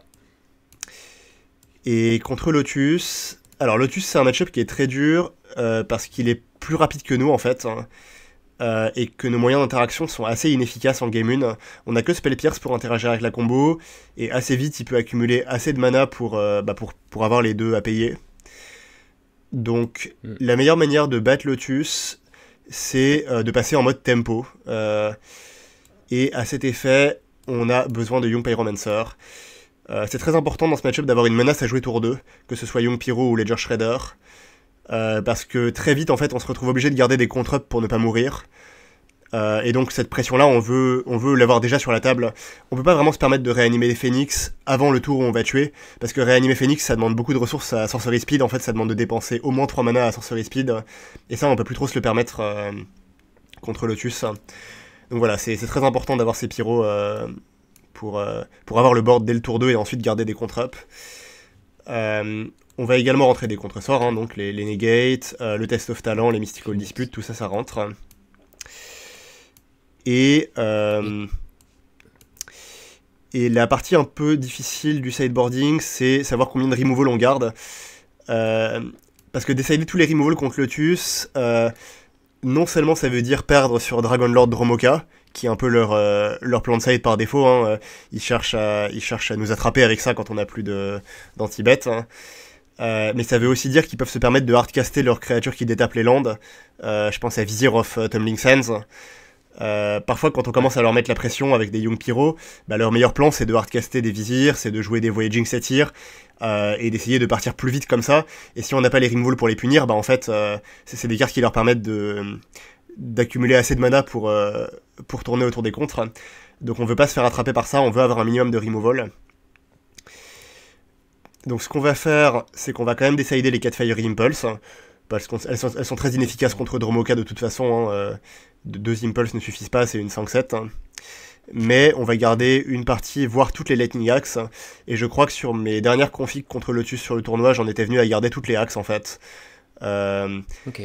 Et contre Lotus, alors Lotus c'est un match-up qui est très dur parce qu'il est plus rapide que nous en fait. Hein. Euh, et que nos moyens d'interaction sont assez inefficaces en game 1. On n'a que Spell Pierce pour interagir avec la combo, et assez vite il peut accumuler assez de mana pour, euh, bah, avoir les deux à payer. Donc hmm. la meilleure manière de battre Lotus, c'est euh, de passer en mode tempo. et à cet effet, on a besoin de Young Pyromancer. c'est très important dans ce matchup d'avoir une menace à jouer tour 2, que ce soit Young Pyro ou Ledger Shredder. Euh, parce que très vite, en fait, on se retrouve obligé de garder des contre up pour ne pas mourir. Euh, et donc cette pression-là, on veut, on veut l'avoir déjà sur la table. On peut pas vraiment se permettre de réanimer les Phoenix avant le tour où on va tuer, parce que réanimer phoenix ça demande beaucoup de ressources à sorcery speed. En fait, ça demande de dépenser au moins 3 mana à sorcery speed, et ça, on peut plus trop se le permettre euh, contre Lotus. Donc voilà, c'est très important d'avoir ces pyros pour, pour avoir le board dès le tour 2 et ensuite garder des contre-ups. Euh, on va également rentrer des contre hein, donc les, les negates, euh, le test of talent, les mystical disputes, tout ça, ça rentre. Et, euh, et la partie un peu difficile du sideboarding, c'est savoir combien de removals on garde. parce que d'essayer tous les removals contre Lotus, non seulement ça veut dire perdre sur Dragon Lord Dromoka, qui est un peu leur euh, leur plan de side par défaut. Hein. Euh, ils cherchent à ils cherchent à nous attraper avec ça quand on n'a plus de d'anti-bet. Hein. Euh, mais ça veut aussi dire qu'ils peuvent se permettre de hardcaster leurs créatures qui détapent les landes. je pense à Vizir of Tumbling Sands. parfois, quand on commence à leur mettre la pression avec des Young Pyro, bah, leur meilleur plan c'est de hardcaster des Vizirs, c'est de jouer des Voyaging Satyrs et d'essayer de partir plus vite comme ça. Et si on n'a pas les Ringwall pour les punir, bah en fait, c'est des cartes qui leur permettent de d'accumuler assez de mana pour, euh, pour tourner autour des contres. Donc on veut pas se faire attraper par ça, on veut avoir un minimum de removal. Donc ce qu'on va faire, c'est qu'on va quand même décider les 4 Fiery Impulse, parce qu'elles sont, très inefficaces contre Dromoka de toute façon, hein, euh, deux Impulse ne suffisent pas, c'est une 5-7. Mais on va garder une partie, voire toutes les Lightning Axes, et je crois que sur mes dernières configs contre Lotus sur le tournoi, j'en étais venu à garder toutes les Axes en fait. Euh, ok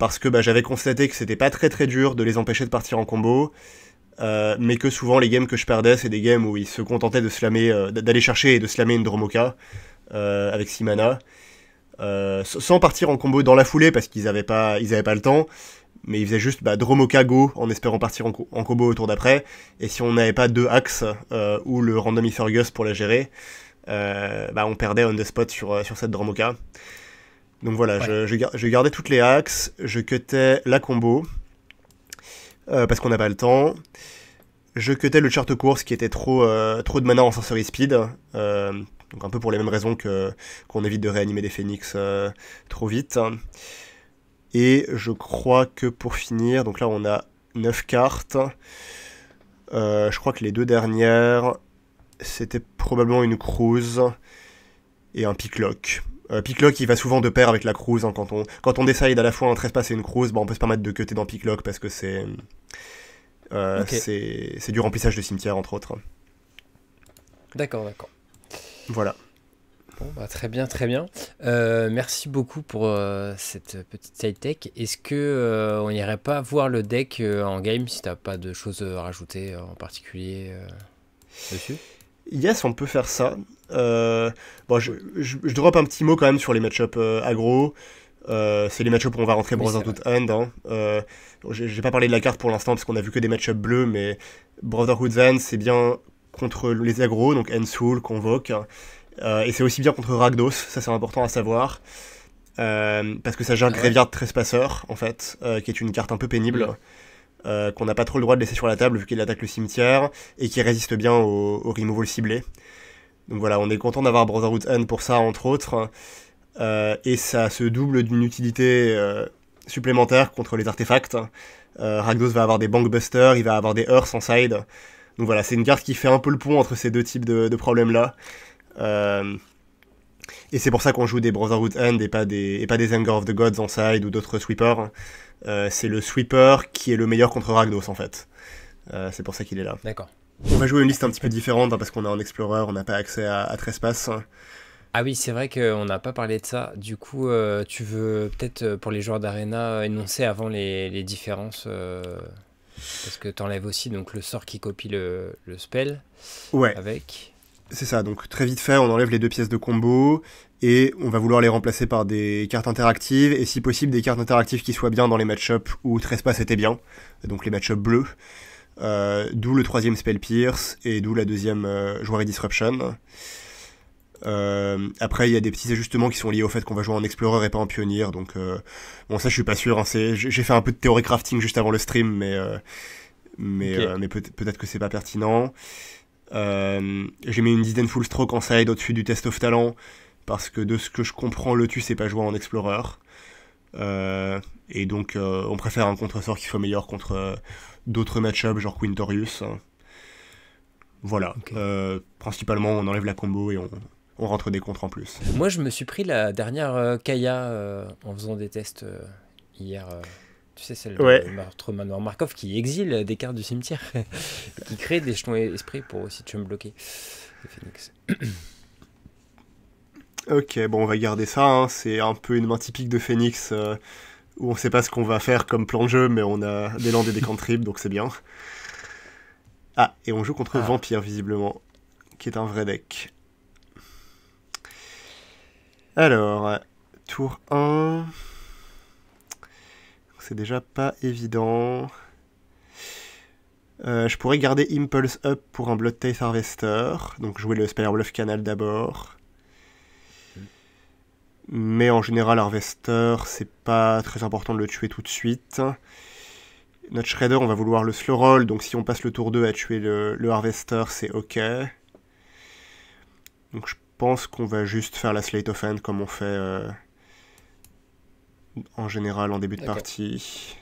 parce que bah, j'avais constaté que c'était pas très très dur de les empêcher de partir en combo, euh, mais que souvent les games que je perdais, c'est des games où ils se contentaient de euh, d'aller chercher et de slammer une Dromoka euh, avec 6 mana, sans partir en combo dans la foulée parce qu'ils n'avaient pas, pas le temps, mais ils faisaient juste bah, Dromoka go en espérant partir en, combo au tour d'après, et si on n'avait pas deux axes ou le Random Fergus pour la gérer, bah, on perdait on the spot sur, sur cette Dromoka. Donc voilà, je, gardais toutes les axes, je cutais la combo, euh, parce qu'on n'a pas le temps. Je cutais le chart course qui était trop, euh, trop de mana en sensory speed, euh, donc un peu pour les mêmes raisons que qu'on évite de réanimer des phoenix trop vite. Et je crois que pour finir, donc là on a 9 cartes. je crois que les deux dernières, c'était probablement une cruise et un picklock. Euh, Picklock, il va souvent de pair avec la cruise. Hein, quand on quand on décide à la fois un trespass et une cruise, bah, on peut se permettre de cutter dans Picklock parce que euh, c'est c'est du remplissage de cimetière entre autres. D'accord, d'accord. Voilà. Bah, très bien, très bien. Euh, merci beaucoup pour euh, cette petite side tech. Est-ce que on n'irait pas voir le deck en game si t'as pas de choses à rajouter en particulier dessus? Yes, on peut faire ça. Euh, bon, je, drop un petit mot quand même sur les matchups euh, agro. Euh, c'est les matchups où on va rentrer Brotherhood End hein. Je J'ai pas parlé de la carte pour l'instant parce qu'on a vu que des matchups bleus, mais Brotherhood End c'est bien contre les agros, donc Soul, Convoque. Hein. et c'est aussi bien contre Ragdos, ça c'est important à savoir. parce que ça gère ah Gréviard en fait, qui est une carte un peu pénible. qu'on n'a pas trop le droit de laisser sur la table vu qu'il attaque le cimetière et qui résiste bien au, au removal ciblé. Donc voilà, on est content d'avoir Brotherhood End pour ça, entre autres. Euh, et ça se double d'une utilité euh, supplémentaire contre les artefacts. Euh, Ragdos va avoir des Bankbusters, il va avoir des Earths en side. Donc voilà, c'est une carte qui fait un peu le pont entre ces deux types de, problèmes-là. Euh, et c'est pour ça qu'on joue des Brotherhood End et pas des, et pas des Anger of the Gods en side ou d'autres sweepers. c'est le sweeper qui est le meilleur contre ragdos en fait. c'est pour ça qu'il est là. D'accord. On va jouer une liste un petit peu différente hein, parce qu'on est en explorer, on n'a pas accès à, à Trespass. Ah oui, c'est vrai qu'on n'a pas parlé de ça. Du coup, euh, tu veux peut-être euh, pour les joueurs d'arena énoncer avant les, différences euh, Parce que t'enlèves aussi donc, le sort qui copie le, spell. Ouais. Avec. C'est ça, donc très vite fait, on enlève les deux pièces de combo et on va vouloir les remplacer par des cartes interactives et si possible des cartes interactives qui soient bien dans les match-ups où Trespass était bien, donc les match-ups bleus. Euh, d'où le troisième Spell Pierce et d'où la deuxième et euh, Disruption. Euh, après, il y a des petits ajustements qui sont liés au fait qu'on va jouer en explorer et pas en pionnier. Donc, bon, ça, je suis pas sûr. Hein, j'ai fait un peu de théorie crafting juste avant le stream, mais, mais, peut-être que c'est pas pertinent. j'ai mis une dizaine full stroke en side au-dessus du test of talent parce que de ce que je comprends, le tu c'est pas jouer en explorer. Euh, et donc, euh, on préfère un contre-sort qui soit meilleur contre euh, d'autres match-ups, genre Quintorius. Voilà. principalement, on enlève la combo et on, rentre des contres en plus. Moi, je me suis pris la dernière Kaya en faisant des tests hier. Tu sais, celle de Manoir Markov qui exile des cartes du cimetière, qui crée des jetons esprits pour aussi tu me bloquer. Ok, bon, on va garder ça. Hein. C'est un peu une main typique de Phoenix euh, où on sait pas ce qu'on va faire comme plan de jeu, mais on a des landes et des cantrips, donc c'est bien. Ah, et on joue contre ah. Vampire, visiblement, qui est un vrai deck. Alors, tour 1. C'est déjà pas évident. Euh, je pourrais garder Impulse Up pour un Bloodtooth Harvester, donc jouer le Spire Bluff Canal d'abord. Mais en général, Harvester, c'est pas très important de le tuer tout de suite. Notre Shredder, on va vouloir le slow roll, donc si on passe le tour 2 à tuer le, Harvester, c'est ok. Donc je pense qu'on va juste faire la Slate of End comme on fait euh, en général en début de partie.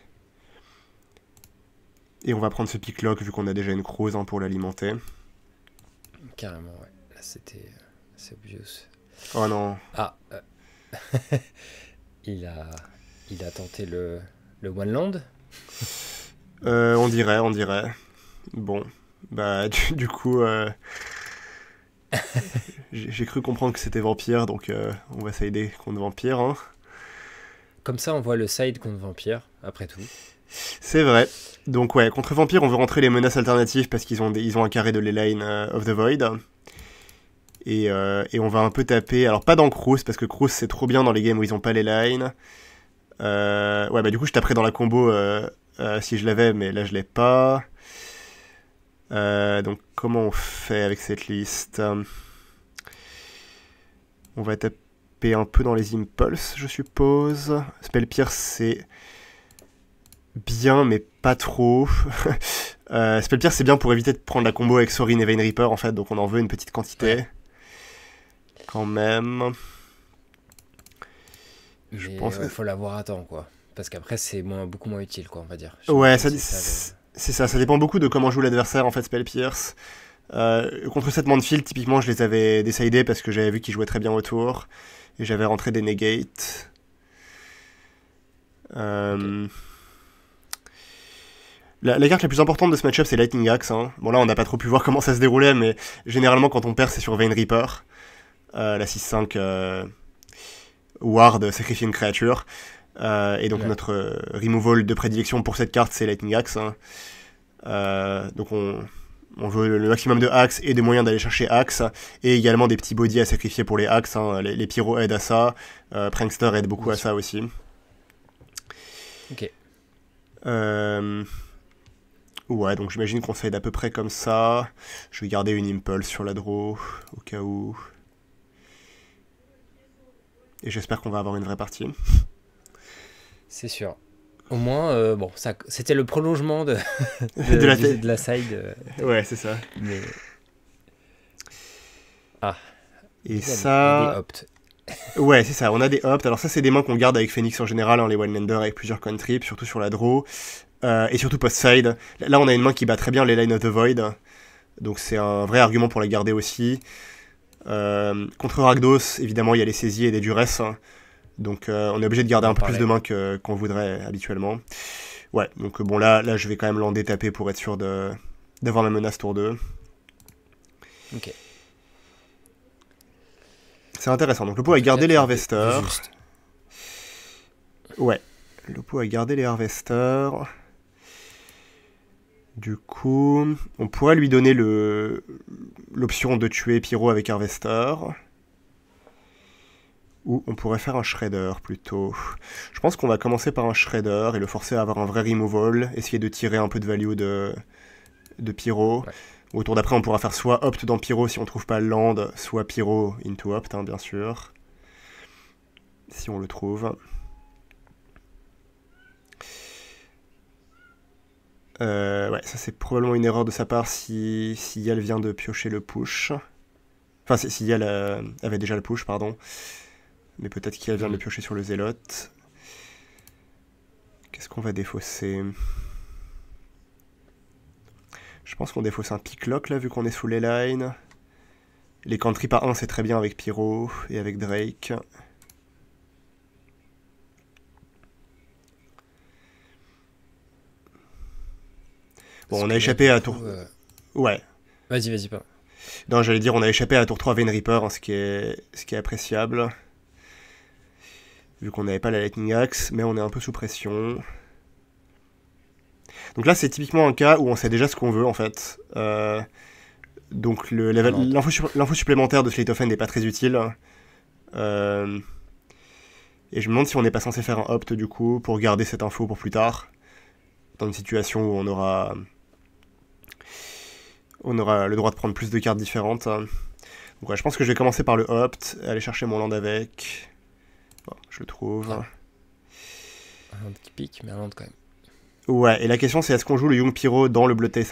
Et on va prendre ce Picklock vu qu'on a déjà une cruise hein, pour l'alimenter. Carrément, ouais. Là, c'était... Euh, c'est obvious. Oh non. Ah, euh, il, a, il a tenté le, le One Land euh, On dirait, on dirait. Bon, bah du, coup, euh, j'ai cru comprendre que c'était vampire, donc euh, on va s'aider contre vampire. Hein. Comme ça, on voit le side contre vampire, après tout. C'est vrai. Donc ouais, contre vampire, on veut rentrer les menaces alternatives parce qu'ils ont, ils ont un carré de l'Elaine of the Void. Euh, et, on va un peu taper. Alors, pas dans Cross, parce que Cross c'est trop bien dans les games où ils ont pas les lines. Euh, ouais, bah du coup, je taperais dans la combo euh, si je l'avais, mais là je l'ai pas. donc, comment on fait avec cette liste On va taper un peu dans les Impulse, je suppose. pierce c'est bien, mais pas trop. pierce c'est bien pour éviter de prendre la combo avec Sorin et vain Reaper, en fait, donc on en veut une petite quantité quand même. je pense euh, qu'il faut l'avoir à temps, quoi. Parce qu'après, c'est beaucoup moins utile, quoi, on va dire. ouais, ça, c'est, ça, ça, dépend beaucoup de comment joue l'adversaire, en fait, Spell Pierce. Euh, contre cette Manfield, typiquement, je les avais décidés parce que j'avais vu qu'ils jouaient très bien autour. Et j'avais rentré des Negate euh, La, carte la plus importante de ce match-up, c'est Lightning Axe. Hein. Bon, là, on n'a pas trop pu voir comment ça se déroulait, mais généralement, quand on perd, c'est sur Vein Reaper. Euh, la 6-5 euh, Ward sacrifie une créature. Euh, et donc notre removal de prédilection pour cette carte, c'est Lightning Axe. Hein. donc on, veut le maximum de axe et de moyens d'aller chercher axe et également des petits bodies à sacrifier pour les axe hein. Les, pyro pyros aident à ça, Prankster aide beaucoup à ça aussi. Ok. Ouais, donc j'imagine qu'on fait à peu près comme ça. Je vais garder une impulse sur la draw, au cas où. Et j'espère qu'on va avoir une vraie partie. C'est sûr. Au moins, euh, bon, ça, c'était le prolongement de, la, side. Euh. ouais, c'est ça. Ah. Et ça. Des ouais, c'est ça. On a des opts. Alors, ça, c'est des mains qu'on garde avec Phoenix en général, hein, les One Lander avec plusieurs country, surtout sur la draw. Euh, et surtout post-side. Là, on a une main qui bat très bien les Line of the Void. Donc, c'est un vrai argument pour la garder aussi. Euh, contre Ragdos, évidemment, il y a les saisies et des duresses. Hein. Donc euh, on est obligé de garder un peu plus de mains qu'on voudrait habituellement. Ouais, donc euh, bon là, là je vais quand même l'en détaper pour être sûr d'avoir ma menace tour 2. Ok. C'est intéressant. Donc le pot a gardé les harvesters. Ouais. Le pot a gardé les harvesters. Du coup, on pourrait lui donner l'option de tuer Pyro avec Harvester. Ou on pourrait faire un Shredder plutôt. Je pense qu'on va commencer par un Shredder et le forcer à avoir un vrai removal, essayer de tirer un peu de value de, de Pyro. Au tour d'après, on pourra faire soit Opt dans Pyro si on trouve pas Land, soit Pyro into Opt, hein, bien sûr. Si on le trouve. Euh, ouais, ça c'est probablement une erreur de sa part si, si vient de piocher le push. Enfin, si Yale euh, avait déjà le push, pardon. Mais peut-être qu'il vient de le piocher sur le zélote. Qu'est-ce qu'on va défausser Je pense qu'on défausse un picklock là, vu qu'on est sous les lines. Les country par 1, c'est très bien avec Pyro et avec Drake. Bon, on a échappé à tour. Euh, ouais. Vas-y, vas-y, pas. Non, j'allais dire, on a échappé à tour 3 Vein Reaper, hein, ce, qui est... ce qui est appréciable. Vu qu'on n'avait pas la Lightning Axe, mais on est un peu sous pression. Donc là, c'est typiquement un cas où on sait déjà ce qu'on veut, en fait. Euh, donc l'info supplémentaire de Slate n'est pas très utile. Euh, et je me demande si on n'est pas censé faire un opt, du coup, pour garder cette info pour plus tard. Dans une situation où on aura on aura le droit de prendre plus de cartes différentes. Hein. je pense que je vais commencer par le opt, aller chercher mon land avec. je le trouve. Ah. Un land qui pique, mais un land quand même. Ouais, et la question c'est est-ce qu'on joue le Young Pyro dans le Blood Et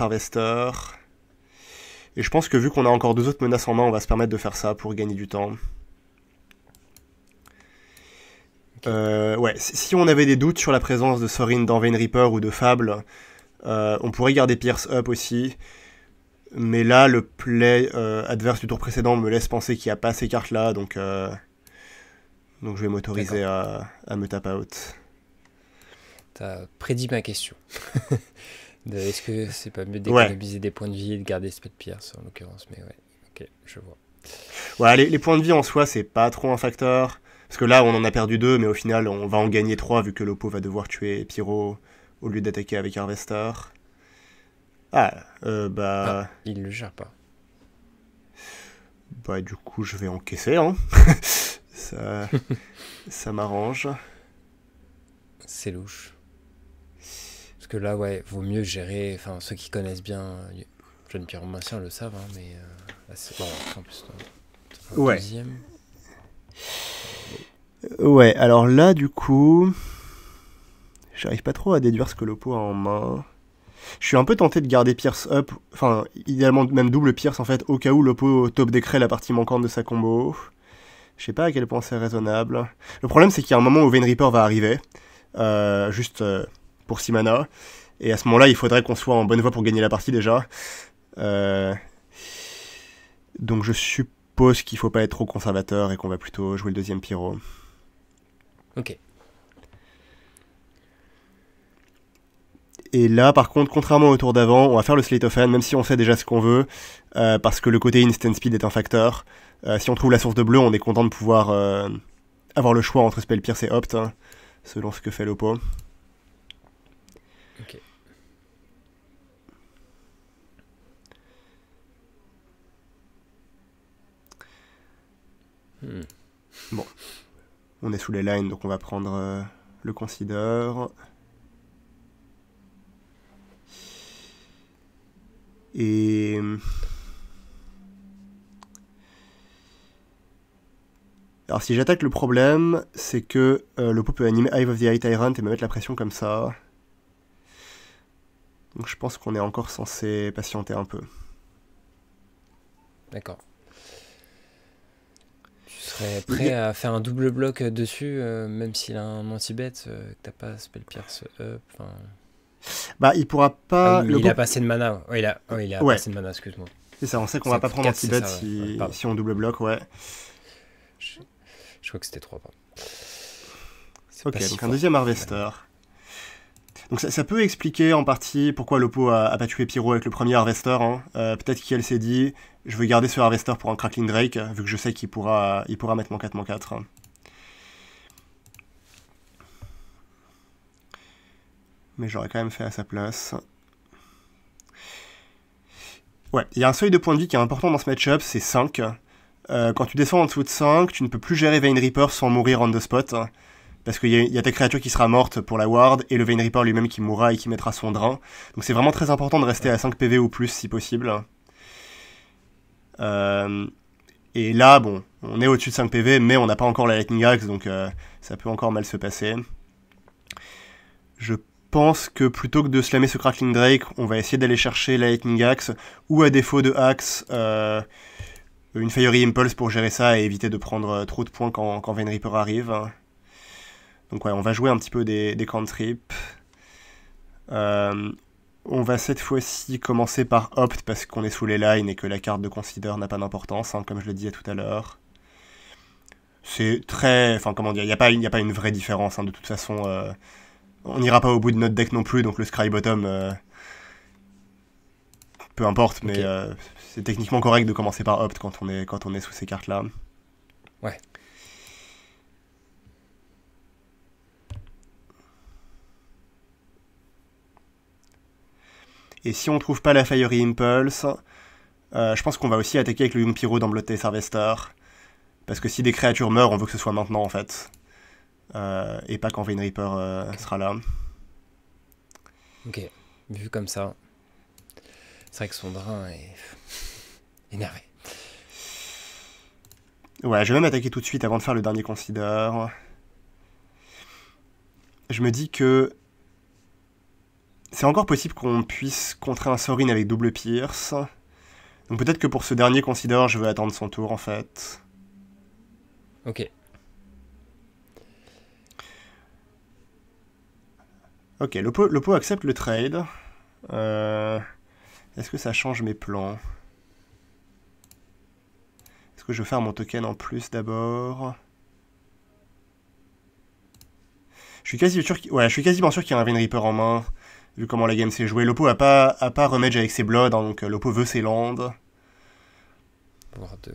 je pense que vu qu'on a encore deux autres menaces en main, on va se permettre de faire ça pour gagner du temps. Euh, ouais, si on avait des doutes sur la présence de Sorin dans Vein Reaper ou de Fable, euh, on pourrait garder Pierce Up aussi. Mais là, le play euh, adverse du tour précédent me laisse penser qu'il n'y a pas ces cartes-là, donc, euh, donc je vais m'autoriser à, me taper out. T'as prédit ma question. Est-ce que c'est pas mieux d'économiser des points de vie et de garder Spade pierre en l'occurrence Mais ouais, ok, je vois. les, points de vie en soi, c'est pas trop un facteur. Parce que là, on en a perdu deux, mais au final, on va en gagner trois vu que l'Oppo va devoir tuer Pyro au lieu d'attaquer avec Harvester. Ah, euh, bah. Ah, il ne gère pas. Bah, du coup, je vais encaisser, hein. ça ça m'arrange. C'est louche. Parce que là, ouais, vaut mieux gérer. Enfin, ceux qui connaissent bien jeune pyromancien le savent, hein, mais. c'est euh, bon, en plus. ouais. Ouais, alors là, du coup. J'arrive pas trop à déduire ce que Lopo a en main. Je suis un peu tenté de garder Pierce up, enfin idéalement même double Pierce en fait, au cas où l'oppo top décret la partie manquante de sa combo. Je sais pas à quel point c'est raisonnable. Le problème c'est qu'il y a un moment où Vayne Reaper va arriver, euh, juste euh, pour 6 mana, et à ce moment-là il faudrait qu'on soit en bonne voie pour gagner la partie déjà. Euh, donc je suppose qu'il faut pas être trop conservateur et qu'on va plutôt jouer le deuxième pyro. Ok. Et là, par contre, contrairement au tour d'avant, on va faire le slate of hand, même si on sait déjà ce qu'on veut, euh, parce que le côté instant speed est un facteur. Euh, si on trouve la source de bleu, on est content de pouvoir euh, avoir le choix entre spell pierce et opt, hein, selon ce que fait l'oppo. Hmm. Bon. On est sous les lines, donc on va prendre le consider. Et. Alors si j'attaque le problème, c'est que euh, le pot peut animer Hive of the High Tyrant et me mettre la pression comme ça. Donc je pense qu'on est encore censé patienter un peu. D'accord. Tu serais prêt à faire un double bloc dessus, euh, même s'il a un anti-bet, euh, que t'as pas Pierce up. Bah, il pourra pas. Ah il, a passé de mana. il a, il a passé de mana, excuse-moi. C'est ça, on sait qu'on va pas prendre un petit si... si, on double bloque, ouais. Je, crois que c'était 3, Ok, donc un deuxième harvester. Donc ça, peut expliquer en partie pourquoi Lopo a, a pas tué Pyro avec le premier harvester. Hein. Euh, peut-être qu'elle s'est dit, je veux garder ce harvester pour un crackling drake, vu que je sais qu'il pourra, il pourra mettre mon 4 4. mais j'aurais quand même fait à sa place. Ouais, il y a un seuil de point de vie qui est important dans ce match-up, c'est 5. Euh, quand tu descends en dessous de 5, tu ne peux plus gérer Vein Reaper sans mourir en the spot, parce qu'il y, a ta créature qui sera morte pour la ward, et le Vein Reaper lui-même qui mourra et qui mettra son drain. Donc c'est vraiment très important de rester à 5 PV ou plus si possible. Euh, et là, bon, on est au-dessus de 5 PV, mais on n'a pas encore la Lightning Axe, donc euh, ça peut encore mal se passer pense que plutôt que de slammer ce Crackling Drake, on va essayer d'aller chercher la Lightning Axe, ou à défaut de Axe, euh, une Fiery Impulse pour gérer ça et éviter de prendre euh, trop de points quand, quand Reaper arrive. Hein. Donc ouais, on va jouer un petit peu des, des euh, on va cette fois-ci commencer par Opt parce qu'on est sous les lines et que la carte de Consider n'a pas d'importance, hein, comme je le disais tout à l'heure. C'est très... Enfin, comment dire, il n'y a, a, pas une vraie différence, hein, de toute façon on n'ira pas au bout de notre deck non plus, donc le Scry Bottom, euh, peu importe, mais euh, c'est techniquement correct de commencer par Opt quand on est, quand on est sous ces cartes-là. Ouais. Et si on trouve pas la Fiery Impulse, euh, je pense qu'on va aussi attaquer avec le Young Pyro Sarvester. Parce que si des créatures meurent, on veut que ce soit maintenant en fait. Euh, et pas quand Vain Reaper euh, sera là. Ok, vu comme ça, c'est vrai que son drain est énervé. Ouais, je vais même attaquer tout de suite avant de faire le dernier consider. Je me dis que c'est encore possible qu'on puisse contrer un Sorin avec double pierce. Donc peut-être que pour ce dernier consider, je vais attendre son tour en fait. Ok. Ok, l'Oppo, accepte le trade. Euh, est-ce que ça change mes plans Est-ce que je vais faire mon token en plus d'abord Je suis quasi sûr, ouais, je suis quasiment sûr qu'il y a un Vinripper Reaper en main, vu comment la game s'est jouée. L'Oppo a pas, a pas avec ses Bloods, hein, donc euh, L'Oppo veut ses landes. ouais.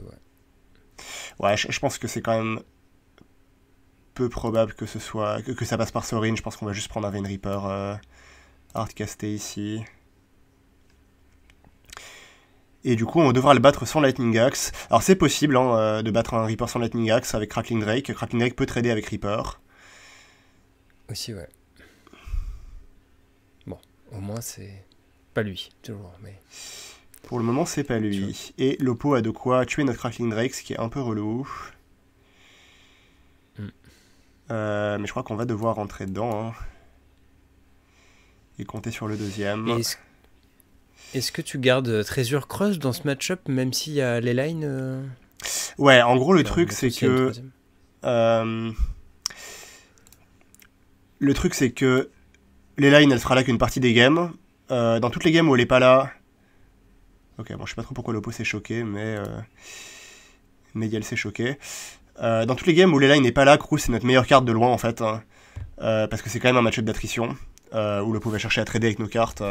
Ouais, je pense que c'est quand même probable que ce soit que, ça passe par Sorin. Je pense qu'on va juste prendre un Vein Reaper euh, hardcasté ici. Et du coup, on devra le battre sans Lightning Axe. Alors c'est possible hein, euh, de battre un Reaper sans Lightning Axe avec Crackling Drake. Crackling Drake peut trader avec Reaper. Aussi, ouais. Bon, au moins c'est pas lui, toujours, mais... Pour le moment, c'est pas lui. Et Lopo a de quoi tuer notre Crackling Drake, ce qui est un peu relou. Euh, mais je crois qu'on va devoir rentrer dedans. Hein. Et compter sur le deuxième. Est-ce que tu gardes Treasure Cross dans ce match-up, même s'il y a les lines euh Ouais, en gros, le bah, truc, c'est que. Euh, le truc, c'est que les lines, elle sera là qu'une partie des games. dans toutes les games où elle n'est pas là. Ok, bon, je sais pas trop pourquoi Lopo s'est choqué, mais. mais elle s'est choqué. Euh, dans toutes les games où line n'est pas là, Cruz c'est notre meilleure carte de loin en fait. Hein. Euh, parce que c'est quand même un match d'attrition. Euh, où le pouvait chercher à trader avec nos cartes.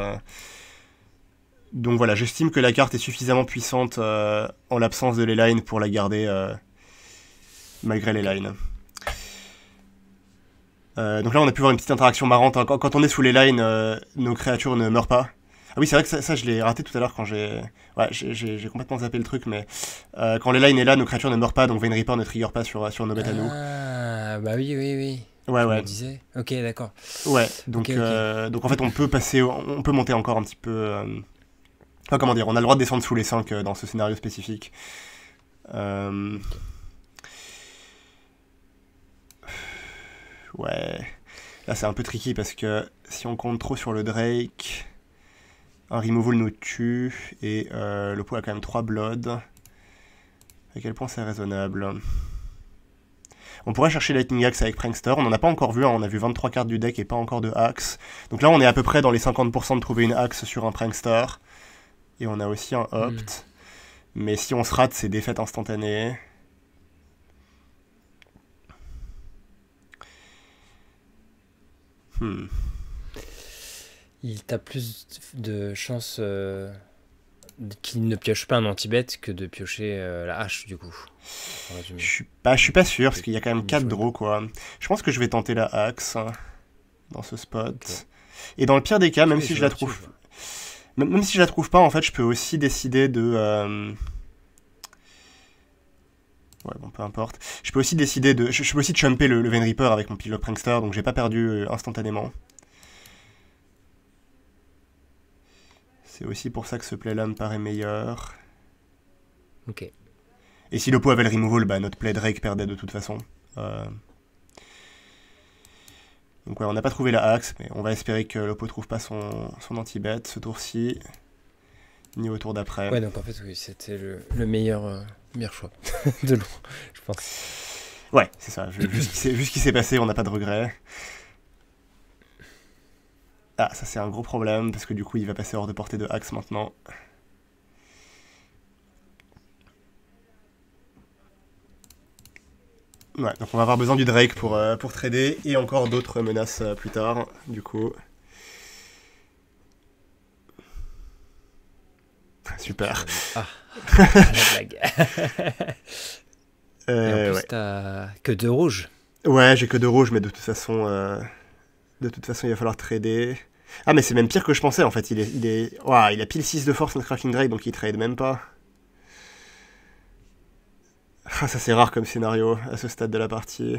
Donc voilà, j'estime que la carte est suffisamment puissante en l'absence de l'Eline pour la garder malgré les lines. donc là on a pu voir une petite interaction marrante. Hein. Quand on est sous les lines, nos créatures ne meurent pas. Ah oui, c'est vrai que ça, je l'ai raté tout à l'heure quand j'ai. Ouais, j'ai complètement zappé le truc, mais euh, quand les line est là, nos créatures ne meurent pas, donc Vain Reaper ne trigger pas sur, sur nos bêtes à nous. Ah, bah oui, oui, oui. Ouais, ouais. Ok, d'accord. Ouais, donc, euh, donc en fait, on peut passer, on peut monter encore un petit peu. Euh, enfin, comment dire, on a le droit de descendre sous les 5 dans ce scénario spécifique. Euh... Ouais. Là, c'est un peu tricky parce que si on compte trop sur le Drake. Un removal nous tue. Et euh, le pot a quand même 3 bloods. À quel point c'est raisonnable on pourrait chercher Lightning Axe avec Prankster, on n'en a pas encore vu, on a vu 23 cartes du deck et pas encore de Axe. Donc là on est à peu près dans les 50% de trouver une Axe sur un Prankster. Et on a aussi un Opt. Hmm. Mais si on se rate, c'est défaite instantanée. Hmm il t'a plus de chance euh, qu'il ne pioche pas un anti-bête que de piocher euh, la hache, du coup. Je suis pas, je suis pas sûr, parce qu'il y a quand même 4 draws, quoi. Je pense que je vais tenter la axe hein, dans ce spot. Et dans le pire des cas, même si je la trouve... Même, si je la trouve pas, en fait, je peux aussi décider de... Euh, ouais, bon, peu importe. Je peux aussi décider de... Je, peux aussi chumper le, le Vein Reaper avec mon Pilote Prankster, donc j'ai pas perdu instantanément. C'est aussi pour ça que ce play-là me paraît meilleur. Ok. Et si Lopo avait le removal, bah, notre play Drake perdait de toute façon. Euh, donc ouais, on n'a pas trouvé la axe, mais on va espérer que Lopo trouve pas son, son anti-bet ce tour-ci, ni au tour d'après. Ouais, donc en fait, oui, c'était le, meilleur, euh, meilleur choix de l'eau, je pense. Ouais, c'est ça. Juste ce qui s'est passé, on n'a pas de regrets. Ah, ça c'est un gros problème, parce que du coup il va passer hors de portée de Axe maintenant. Ouais, donc on va avoir besoin du Drake pour, euh, pour trader, et encore d'autres menaces euh, plus tard, du coup. Super. Ah, blague. Euh, et en plus, t'as que deux rouges. Ouais, j'ai que deux rouges, mais de toute façon, de toute façon, il va falloir trader. Ah, mais c'est même pire que je pensais en fait. Il, est, il, il a pile 6 de force en Cracking Drake, donc il trade même pas. Ah, ça c'est rare comme scénario à ce stade de la partie.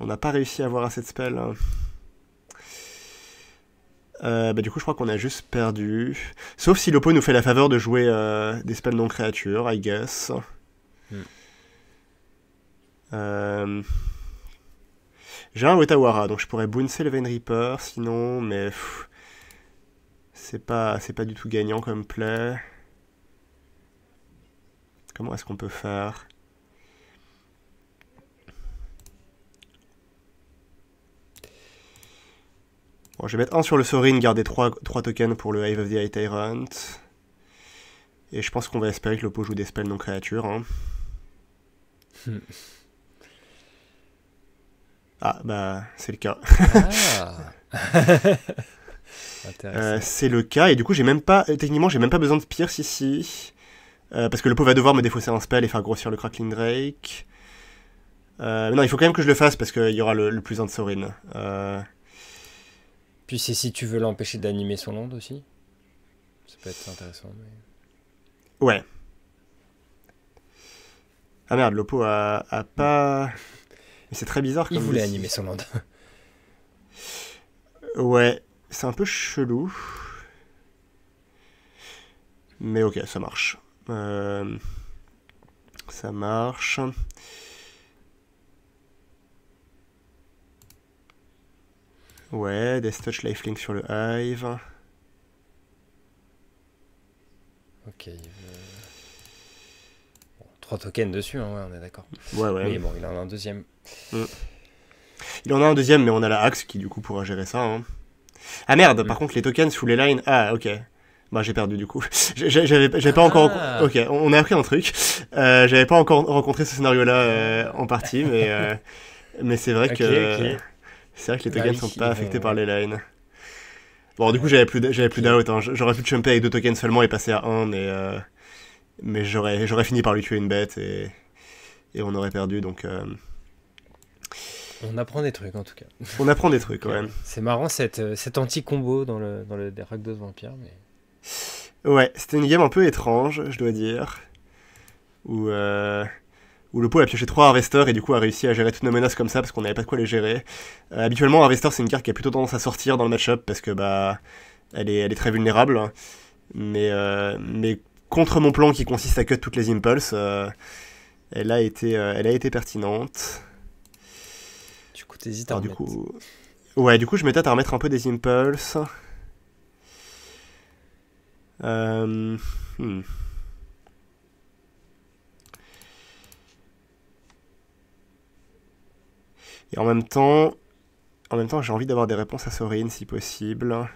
On n'a pas réussi à avoir assez de spells. Hein. Euh, bah, du coup, je crois qu'on a juste perdu. Sauf si l'Oppo nous fait la faveur de jouer euh, des spells non créatures, I guess. Hmm. Euh, j'ai un Wetawara, donc je pourrais bouncer le Vein Reaper, sinon, mais... C'est pas, pas du tout gagnant comme play. Comment est-ce qu'on peut faire Bon, je vais mettre 1 sur le Sorin, garder 3, tokens pour le Hive of the High Tyrant. Et je pense qu'on va espérer que l'oppo joue des spells non créatures. Hein. Hmm. Ah, bah, c'est le cas. Ah. Euh, c'est le cas, et du coup, j'ai même pas, euh, techniquement, j'ai même pas besoin de Pierce ici. Euh, parce que le pauvre va devoir me défausser un spell et faire grossir le Crackling Drake. mais non, il faut quand même que je le fasse parce qu'il y aura le, plus un de Sorin. Puis c'est si tu veux l'empêcher d'animer son monde aussi. Ça peut être intéressant. Ouais. Ah merde, le a, a pas c'est très bizarre. Comme il voulait animer son monde. ouais, c'est un peu chelou. Mais ok, ça marche. Euh, ça marche. Ouais, Death Touch Lifelink sur le Hive. Ok, 3 tokens dessus, hein, on est d'accord. Ouais, ouais. bon, il en a un deuxième. Mm. Il en a un deuxième, mais on a la Axe qui, du coup, pourra gérer ça. Hein. Ah merde, mm. par contre, les tokens sous les lines. Ah, ok. Bah, j'ai perdu du coup. J'avais pas encore. Ah. Ok, on a appris un truc. Euh, j'avais pas encore rencontré ce scénario-là euh, en partie, mais, euh, mais c'est vrai que. C'est vrai que les bah tokens sont pas affectés par les lines. Bon, du coup, j'avais plus d'out. Hein. J'aurais pu jumper avec deux tokens seulement et passer à un, mais mais j'aurais, j'aurais fini par lui tuer une bête et, et on aurait perdu. Donc, euh, On apprend des trucs en tout cas. On apprend des trucs, quand même. C'est marrant cette, euh, cet anti-combo dans le, dans le Vampire. Mais... Ouais, c'était une game un peu étrange, je dois dire. Où, euh, où le pot a pioché 3 harvester et du coup a réussi à gérer toutes nos menaces comme ça parce qu'on n'avait pas de quoi les gérer. habituellement, harvester c'est une carte qui a plutôt tendance à sortir dans le match-up parce que bah elle est, elle est très vulnérable. Hein. Mais, mais contre mon plan qui consiste à cut toutes les impulses, euh, elle, a été, euh, elle a été pertinente. Du coup, t'hésites à Du coup... Ouais, du coup, je m'étais à remettre un peu des impulses. Euh, hmm. Et en même temps, en même temps, j'ai envie d'avoir des réponses à Sorin si possible.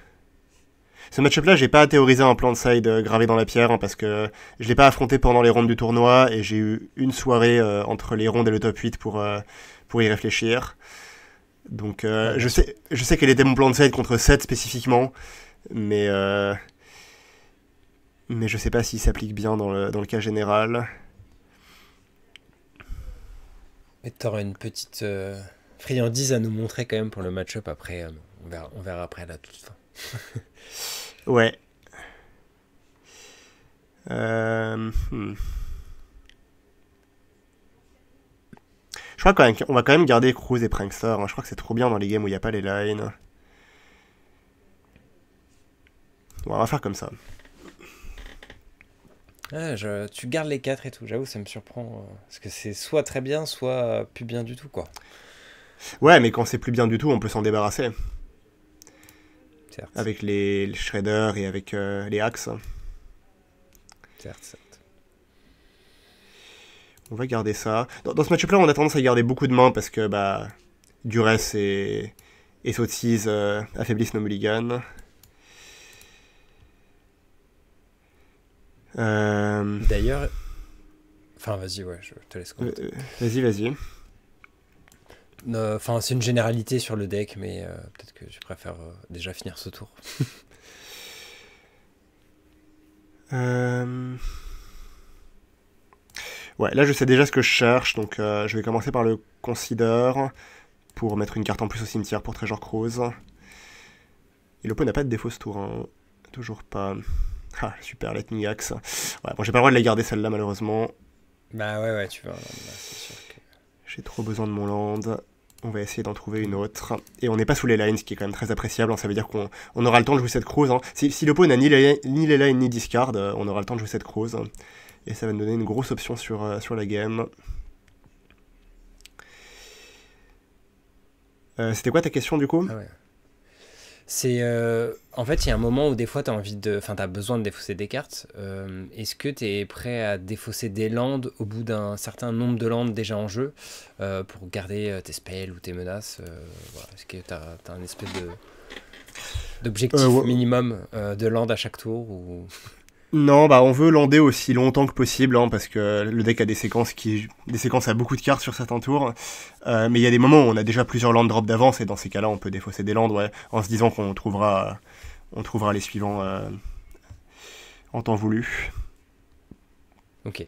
Ce match-up-là, j'ai pas théorisé un plan de side euh, gravé dans la pierre hein, parce que je l'ai pas affronté pendant les rondes du tournoi et j'ai eu une soirée euh, entre les rondes et le top 8 pour, euh, pour y réfléchir. Donc je, sais, je sais quel était mon plan de side contre 7 spécifiquement, mais, mais je sais pas s'il s'applique bien dans le, dans le cas général. Et t'auras une petite friandise à nous montrer quand même pour le match-up après. On verra, on verra après à la toute fin. ouais. Euh, hmm. Je crois quand même qu'on va quand même garder Cruz et Prankster. Hein. Je crois que c'est trop bien dans les games où il n'y a pas les lines. on va faire comme ça. Ah, tu gardes les 4 et tout, j'avoue, ça me surprend. Euh, parce que c'est soit très bien, soit plus bien du tout, quoi. Ouais, mais quand c'est plus bien du tout, on peut s'en débarrasser. Avec les, shredders et avec euh, les axes. Hein. Certes, On va garder ça. Dans, ce match là on a tendance à garder beaucoup de mains parce que bah, reste et, euh, et affaiblissent nos mulligans. Euh, D'ailleurs. Enfin, vas-y, ouais, je te laisse compter. vas-y, vas-y. Enfin, c'est une généralité sur le deck, mais euh, peut-être que je préfère euh, déjà finir ce tour. Euh, ouais, là je sais déjà ce que je cherche, donc je vais commencer par le considère pour mettre une carte en plus au cimetière pour Treasure Cruise. Et l'oppo n'a pas de défaut ce tour, hein. toujours pas. Ah, super, Lightning Axe. Ouais, bon, j'ai pas le droit de la garder celle-là malheureusement. Bah ouais, ouais, tu vois, c'est sûr. J'ai trop besoin de mon land. On va essayer d'en trouver une autre. Et on n'est pas sous les lines, ce qui est quand même très appréciable. Hein. Ça veut dire qu'on aura le temps de jouer cette cruise. Hein. Si, le pot n'a ni les, lines ni discard, euh, on aura le temps de jouer cette cruise. Et ça va nous donner une grosse option sur, euh, sur la game. Euh, c'était quoi ta question du coup ah c'est euh, en fait, il y a un moment où des fois, tu as envie de, enfin, as besoin de défausser des cartes. Euh, est-ce que tu es prêt à défausser des landes au bout d'un certain nombre de landes déjà en jeu euh, pour garder tes spells ou tes menaces Est-ce que tu as, un espèce de d'objectif minimum de landes à chaque tour ou non, bah on veut lander aussi longtemps que possible, hein, parce que le deck a des séquences qui, des séquences à beaucoup de cartes sur certains tours. Euh, mais il y a des moments où on a déjà plusieurs land drops d'avance, et dans ces cas-là, on peut défausser des lands, ouais, en se disant qu'on trouvera, on trouvera les suivants euh, en temps voulu. Ok.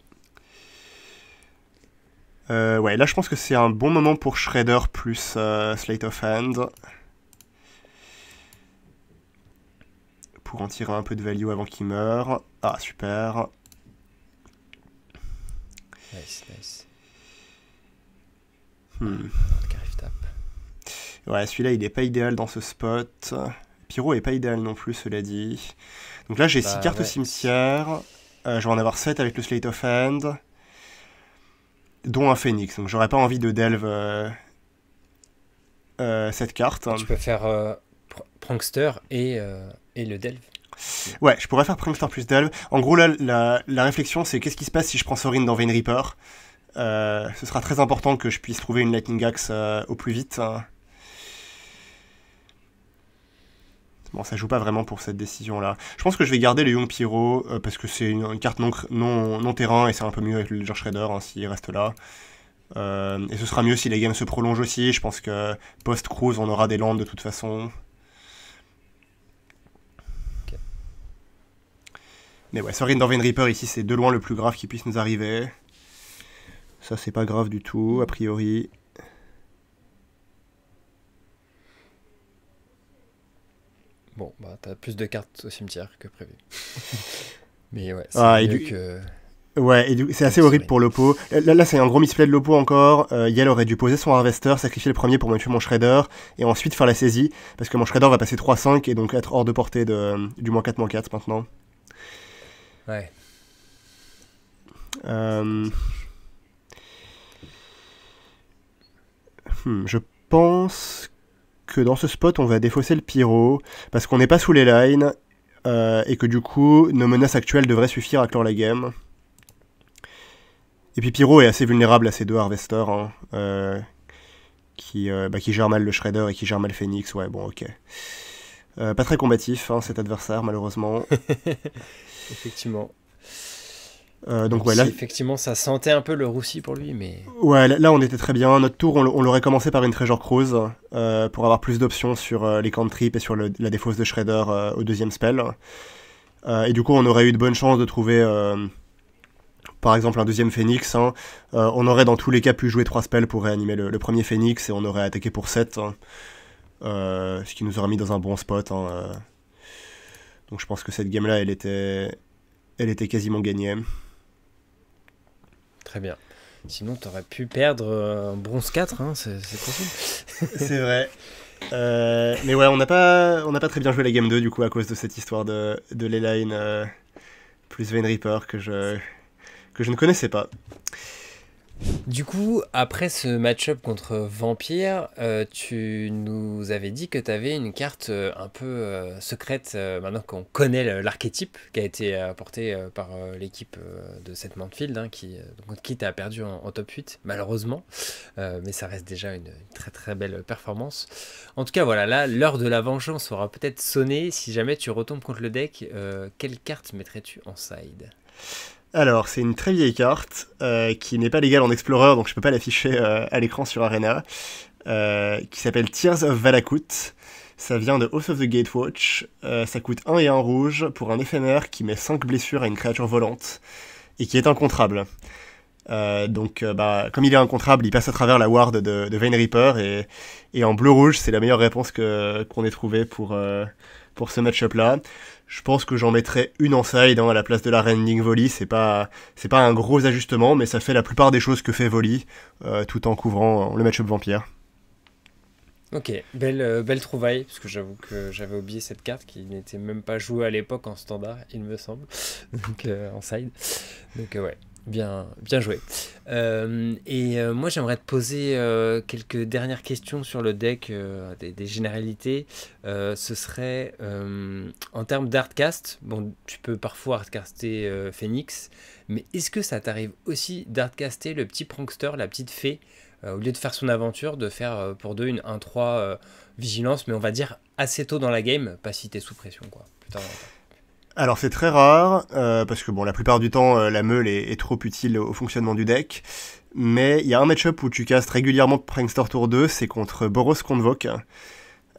Euh, ouais, là je pense que c'est un bon moment pour Shredder plus Slate of Hand. pour en tirer un peu de value avant qu'il meure. Ah, super. Nice, nice. Hmm. Ouais, celui-là, il n'est pas idéal dans ce spot. Pyro est pas idéal non plus, cela dit. Donc là, j'ai 6 bah cartes au cimetière. Euh, je vais en avoir 7 avec le Slate of Hand. Dont un Phoenix. Donc j'aurais pas envie de delve euh, euh, cette carte. Tu peux faire Prankster et et le Delve. Ouais, je pourrais faire Star plus Delve. En gros, là, la, réflexion, c'est qu'est-ce qui se passe si je prends Sorin dans Vein Reaper euh, Ce sera très important que je puisse trouver une Lightning Axe euh, au plus vite. Hein. Bon, ça joue pas vraiment pour cette décision-là. Je pense que je vais garder le Young Pyro, euh, parce que c'est une, carte non, non, non terrain, et c'est un peu mieux avec le George Shredder, hein, s'il reste là. et ce sera mieux si les games se prolongent aussi. Je pense que post-cruise, on aura des landes de toute façon. Mais ouais, Sorin Dorvain Reaper ici, c'est de loin le plus grave qui puisse nous arriver. Ça, c'est pas grave du tout, a priori. Bon, bah, t'as plus de cartes au cimetière que prévu. Mais ouais, c'est ah, mieux du... que... Ouais, c'est assez horrible pour Lopo. Euh, là, c'est un gros misplay de Lopo encore. Euh, aurait dû poser son harvester, sacrifier le premier pour me tuer mon shredder, et ensuite faire la saisie, parce que mon shredder va passer 3-5 et donc être hors de portée du moins 4-4 maintenant. Ouais. Euh, hmm, je pense que dans ce spot, on va défausser le pyro, parce qu'on n'est pas sous les lines, euh, et que du coup, nos menaces actuelles devraient suffire à clore la game. Et puis Pyro est assez vulnérable à ces deux harvesters, hein, euh, qui, bah, qui gèrent mal le Shredder et qui gèrent mal Phoenix, ouais, bon, ok. pas très combatif, hein, cet adversaire, malheureusement. Effectivement. Euh, donc, effectivement, ça sentait un peu le roussi pour lui, mais ouais, là, on était très bien. Notre tour, on, l'aurait commencé par une Treasure Cruise euh, pour avoir plus d'options sur euh, les les cantrips et sur la défausse de Shredder au deuxième spell. et du coup, on aurait eu de bonnes chances de trouver, par exemple, un deuxième phénix. Hein. on aurait dans tous les cas pu jouer trois spells pour réanimer le, premier phénix, et on aurait attaqué pour 7 hein. ce qui nous aurait mis dans un bon spot. Hein, donc je pense que cette game-là, elle était, elle était quasiment gagnée. Très bien. Sinon, tu aurais pu perdre euh, un bronze 4, hein, c'est possible. c'est vrai. Euh, mais ouais, on n'a pas, on pas très bien joué la game 2 du coup à cause de cette histoire de, de l'Eline euh, plus Vein Reaper que je, que je ne connaissais pas. Du coup, après ce match-up contre Vampire, euh, tu nous avais dit que tu avais une carte euh, un peu euh, secrète, maintenant qu'on connaît l'archétype qui a été apporté par l'équipe de cette Mantfield, hein, qui, qui t'a perdu en, top 8, malheureusement. mais ça reste déjà une, une, très très belle performance. En tout cas, voilà, là, l'heure de la vengeance aura peut-être sonné. Si jamais tu retombes contre le deck, quelle carte mettrais-tu en side alors, c'est une très vieille carte euh, qui n'est pas légale en Explorer, donc je ne peux pas l'afficher euh, à l'écran sur Arena, euh, qui s'appelle Tears of Valakut. Ça vient de House of the Gatewatch. ça coûte 1 et 1 rouge pour un éphémère qui met 5 blessures à une créature volante et qui est incontrable. donc, bah, comme il est incontrable, il passe à travers la ward de, de Reaper et, en bleu-rouge, c'est la meilleure réponse qu'on ait trouvée pour, pour ce match-up là. Je pense que j'en mettrais une en side hein, à la place de la Rending Volley. C'est pas, c'est pas un gros ajustement, mais ça fait la plupart des choses que fait Volley, euh, tout en couvrant le match vampire. Ok, belle, euh, belle trouvaille, parce que j'avoue que j'avais oublié cette carte qui n'était même pas jouée à l'époque en standard, il me semble, donc euh, en side. Donc ouais, Bien, bien joué. Euh, et euh, moi, j'aimerais te poser euh, quelques dernières questions sur le deck, des, généralités. ce serait en termes cast, Bon, tu peux parfois artcaster Phoenix, mais est-ce que ça t'arrive aussi d'artcaster le petit prankster, la petite fée, au lieu de faire son aventure, de faire pour deux une 1-3 vigilance, mais on va dire assez tôt dans la game, pas si t'es sous pression, quoi. Plus alors c'est très rare, euh, parce que bon, la plupart du temps, euh, la meule est, trop utile au fonctionnement du deck. Mais il y a un match-up où tu castes régulièrement Prankster Tour 2, c'est contre Boros Convoke, hein,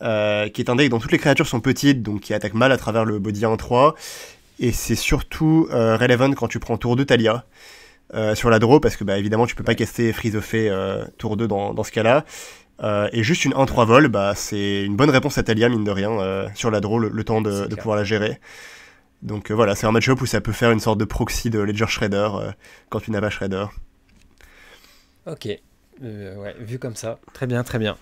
euh, qui est un deck dont toutes les créatures sont petites, donc qui attaquent mal à travers le body 1-3. Et c'est surtout relevant quand tu prends Tour 2 Talia. sur la draw, parce que bah, évidemment tu peux pas caster Freeze of Fate tour 2 dans, ce cas-là. et juste une 1-3 vol, bah, c'est une bonne réponse à Talia, mine de rien, sur la draw, le, temps de pouvoir la gérer. Donc euh, voilà, c'est un matchup où ça peut faire une sorte de proxy de Ledger Shredder quand euh, tu n'as pas Shredder. Ok. Euh, vu comme ça. Très bien, très bien.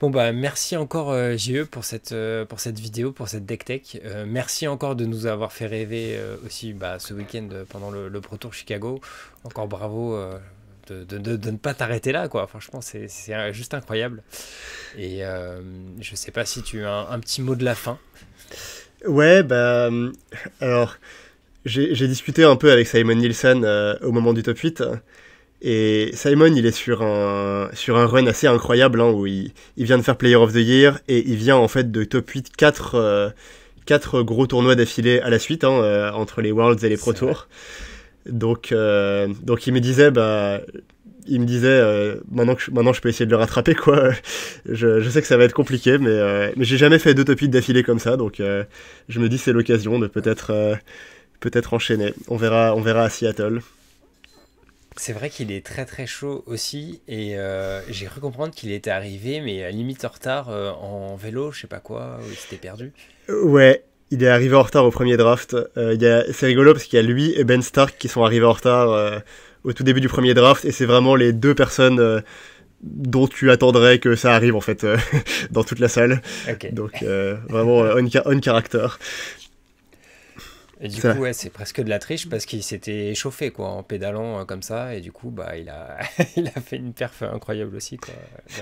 Bon bah merci encore GE pour cette, pour cette vidéo, pour cette deck tech. merci encore de nous avoir fait rêver aussi bah, ce week-end pendant le, Pro Tour Chicago. Encore bravo. De, ne pas t'arrêter là, quoi. Franchement, c'est juste incroyable. Et je sais pas si tu as un petit mot de la fin. Ouais, bah. Euh, alors, j'ai discuté un peu avec Simon Nielsen euh, au moment du top 8. Et Simon, il est sur un, sur un run assez incroyable hein, où il, vient de faire Player of the Year et il vient en fait de top 8 4, euh, gros tournois d'affilée à la suite hein, entre les Worlds et les Pro Tours. Donc, donc il me disait, bah, il me disait euh, maintenant, je, maintenant je peux essayer de le rattraper quoi. Je, sais que ça va être compliqué, mais, je euh, mais j'ai jamais fait deux top d'affilée comme ça, donc euh, je me dis c'est l'occasion de peut-être peut-être enchaîner. On verra, on verra à Seattle. C'est vrai qu'il est très très chaud aussi et j'ai cru comprendre qu'il était arrivé mais à limite en retard en vélo, je sais pas quoi, il s'était perdu. Ouais, il est arrivé en retard au premier draft. c'est rigolo parce qu'il y a lui et Ben Stark qui sont arrivés en retard au tout début du premier draft, et c'est vraiment les deux personnes euh, dont tu attendrais que ça arrive en fait euh, dans toute la salle. Donc euh, vraiment on, character. Et du coup, ouais, c'est presque de la triche parce qu'il s'était échauffé quoi, en pédalant comme ça, et du coup, bah, il, a, il a fait une perf incroyable aussi.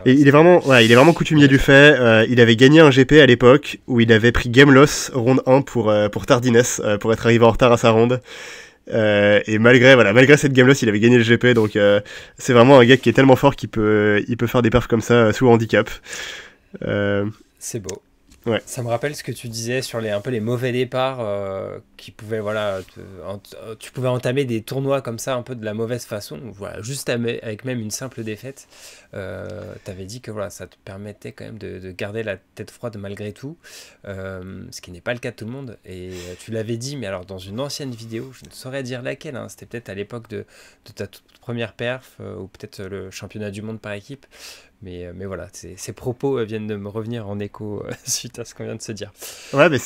Et il est, vraiment, ouais, il est vraiment coutumier du fait. il avait gagné un GP à l'époque où il avait pris game loss ronde 1 pour, pour tardiness, pour être arrivé en retard à sa ronde. Euh, et malgré voilà, malgré cette game loss il avait gagné le GP. Donc euh, c'est vraiment un gars qui est tellement fort qu'il peut, il peut faire des perfs comme ça euh, sous handicap. c'est beau. Ça me rappelle ce que tu disais sur les, un peu les mauvais départs euh, qui pouvaient, voilà, euh, tu pouvais entamer des tournois comme ça un peu de la mauvaise façon, voilà, juste avec même une simple défaite. Euh, tu avais dit que voilà, ça te permettait quand même de, garder la tête froide malgré tout, ce qui n'est pas le cas de tout le monde. Et tu l'avais dit, mais alors dans une ancienne vidéo, je ne saurais dire laquelle, hein, c'était peut-être à l'époque de, de, ta toute première perf ou peut-être le championnat du monde par équipe, euh, mais, voilà, ces propos euh, viennent de me revenir en écho euh, suite à ce qu'on vient de se dire. Ouais, mais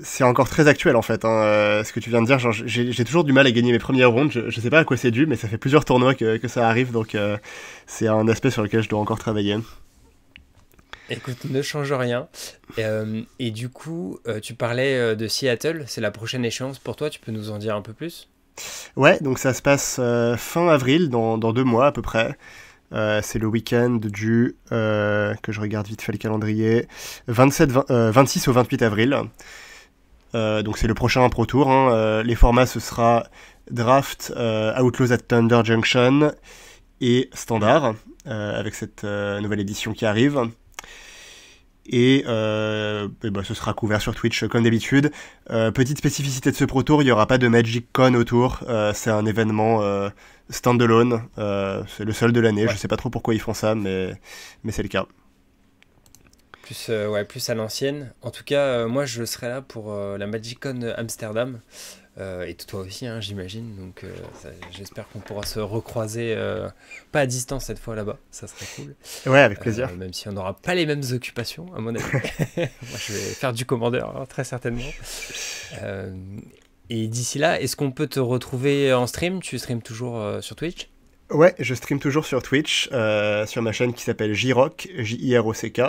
c'est encore très actuel en fait. Hein, ce que tu viens de dire, j'ai toujours du mal à gagner mes premières rondes. Je, ne sais pas à quoi c'est dû, mais ça fait plusieurs tournois que, ça arrive, donc c'est un aspect sur lequel je dois encore travailler. Écoute, ne change rien. et du coup, tu parlais de Seattle, c'est la prochaine échéance pour toi, tu peux nous en dire un peu plus Ouais, donc ça se passe fin avril, dans, dans, deux mois à peu près. Euh, c'est le week-end du, euh, que je regarde vite fait le calendrier, 27, 26 euh, au 28 avril. donc c'est le prochain Pro Tour. Hein. les formats, ce sera Draft, Outlaws at Thunder Junction et Standard, avec cette nouvelle édition qui arrive. Et, bah, ce sera couvert sur Twitch comme d'habitude. petite spécificité de ce Pro Tour, il n'y aura pas de Magic Con autour. c'est un événement standalone. Euh, c'est le seul de l'année. Je sais pas trop pourquoi ils font ça, mais, mais c'est le cas. Plus, euh, ouais, plus à l'ancienne. En tout cas, euh, moi, je serai là pour euh, la MagicCon Amsterdam. et toi aussi, hein, j'imagine. Donc, j'espère qu'on pourra se recroiser, pas à distance cette fois là-bas. Ça serait cool. Ouais, avec plaisir. même si on n'aura pas les mêmes occupations, à mon avis. moi, je vais faire du commandeur, hein, très certainement. Et d'ici là, est-ce qu'on peut te retrouver en stream Tu streames toujours euh, sur Twitch Ouais, je stream toujours sur Twitch, euh, sur ma chaîne qui s'appelle rock J-I-R-O-C-K.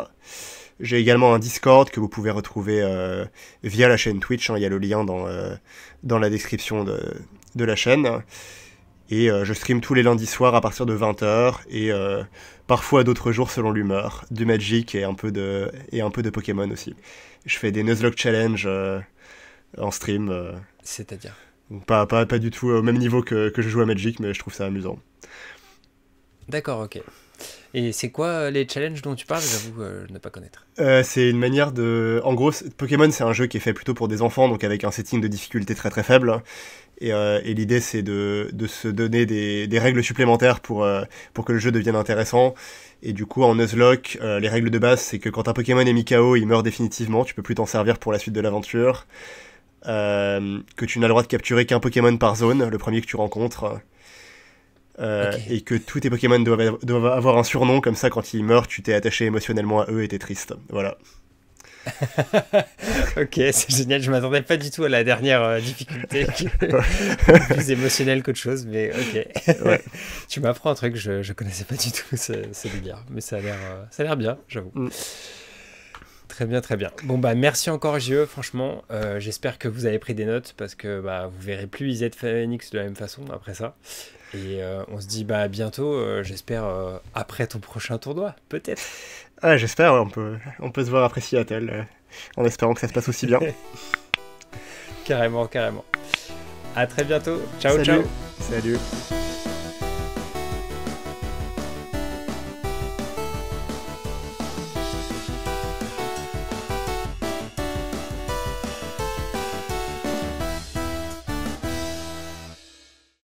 J'ai également un Discord que vous pouvez retrouver euh, via la chaîne Twitch. Hein. Il y a le lien dans, dans la description de, la chaîne. Et je stream tous les lundis soirs à partir de 20h et parfois d'autres jours selon l'humeur, du Magic et un, peu de, et un peu de Pokémon aussi. Je fais des Nuzlocke Challenge en stream c'est-à-dire pas, pas, pas, du tout au même niveau que, que je joue à Magic, mais je trouve ça amusant. D'accord, ok. Et c'est quoi euh, les challenges dont tu parles J'avoue euh, ne pas connaître. Euh, c'est une manière de. En gros, Pokémon, c'est un jeu qui est fait plutôt pour des enfants, donc avec un setting de difficulté très très faible. Et, l'idée, c'est de, de, se donner des, règles supplémentaires pour, pour que le jeu devienne intéressant. Et du coup, en Nuzlocke, les règles de base, c'est que quand un Pokémon est mis KO, il meurt définitivement. Tu peux plus t'en servir pour la suite de l'aventure. Euh, que tu n'as le droit de capturer qu'un Pokémon par zone, le premier que tu rencontres, euh, et que tous tes Pokémon doivent, avoir un surnom, comme ça quand ils meurent, tu t'es attaché émotionnellement à eux et t'es triste. Voilà. ok, c'est génial. Je m'attendais pas du tout à la dernière euh, difficulté, plus émotionnelle qu'autre chose, mais ok. tu m'apprends un truc, je, je connaissais pas du tout c'est délire, mais ça a l'air bien, j'avoue. Mm. Très bien, très bien. Bon, bah, merci encore, JE. Franchement, euh, j'espère que vous avez pris des notes parce que bah, vous verrez plus Izet Phoenix de la même façon après ça. Et euh, on se dit bah, à bientôt, euh, j'espère, après ton prochain tournoi, peut-être. Ah, j'espère, on, peut, on peut se voir après Seattle en espérant que ça se passe aussi bien. carrément, carrément. À très bientôt. Ciao, ciao. Salut.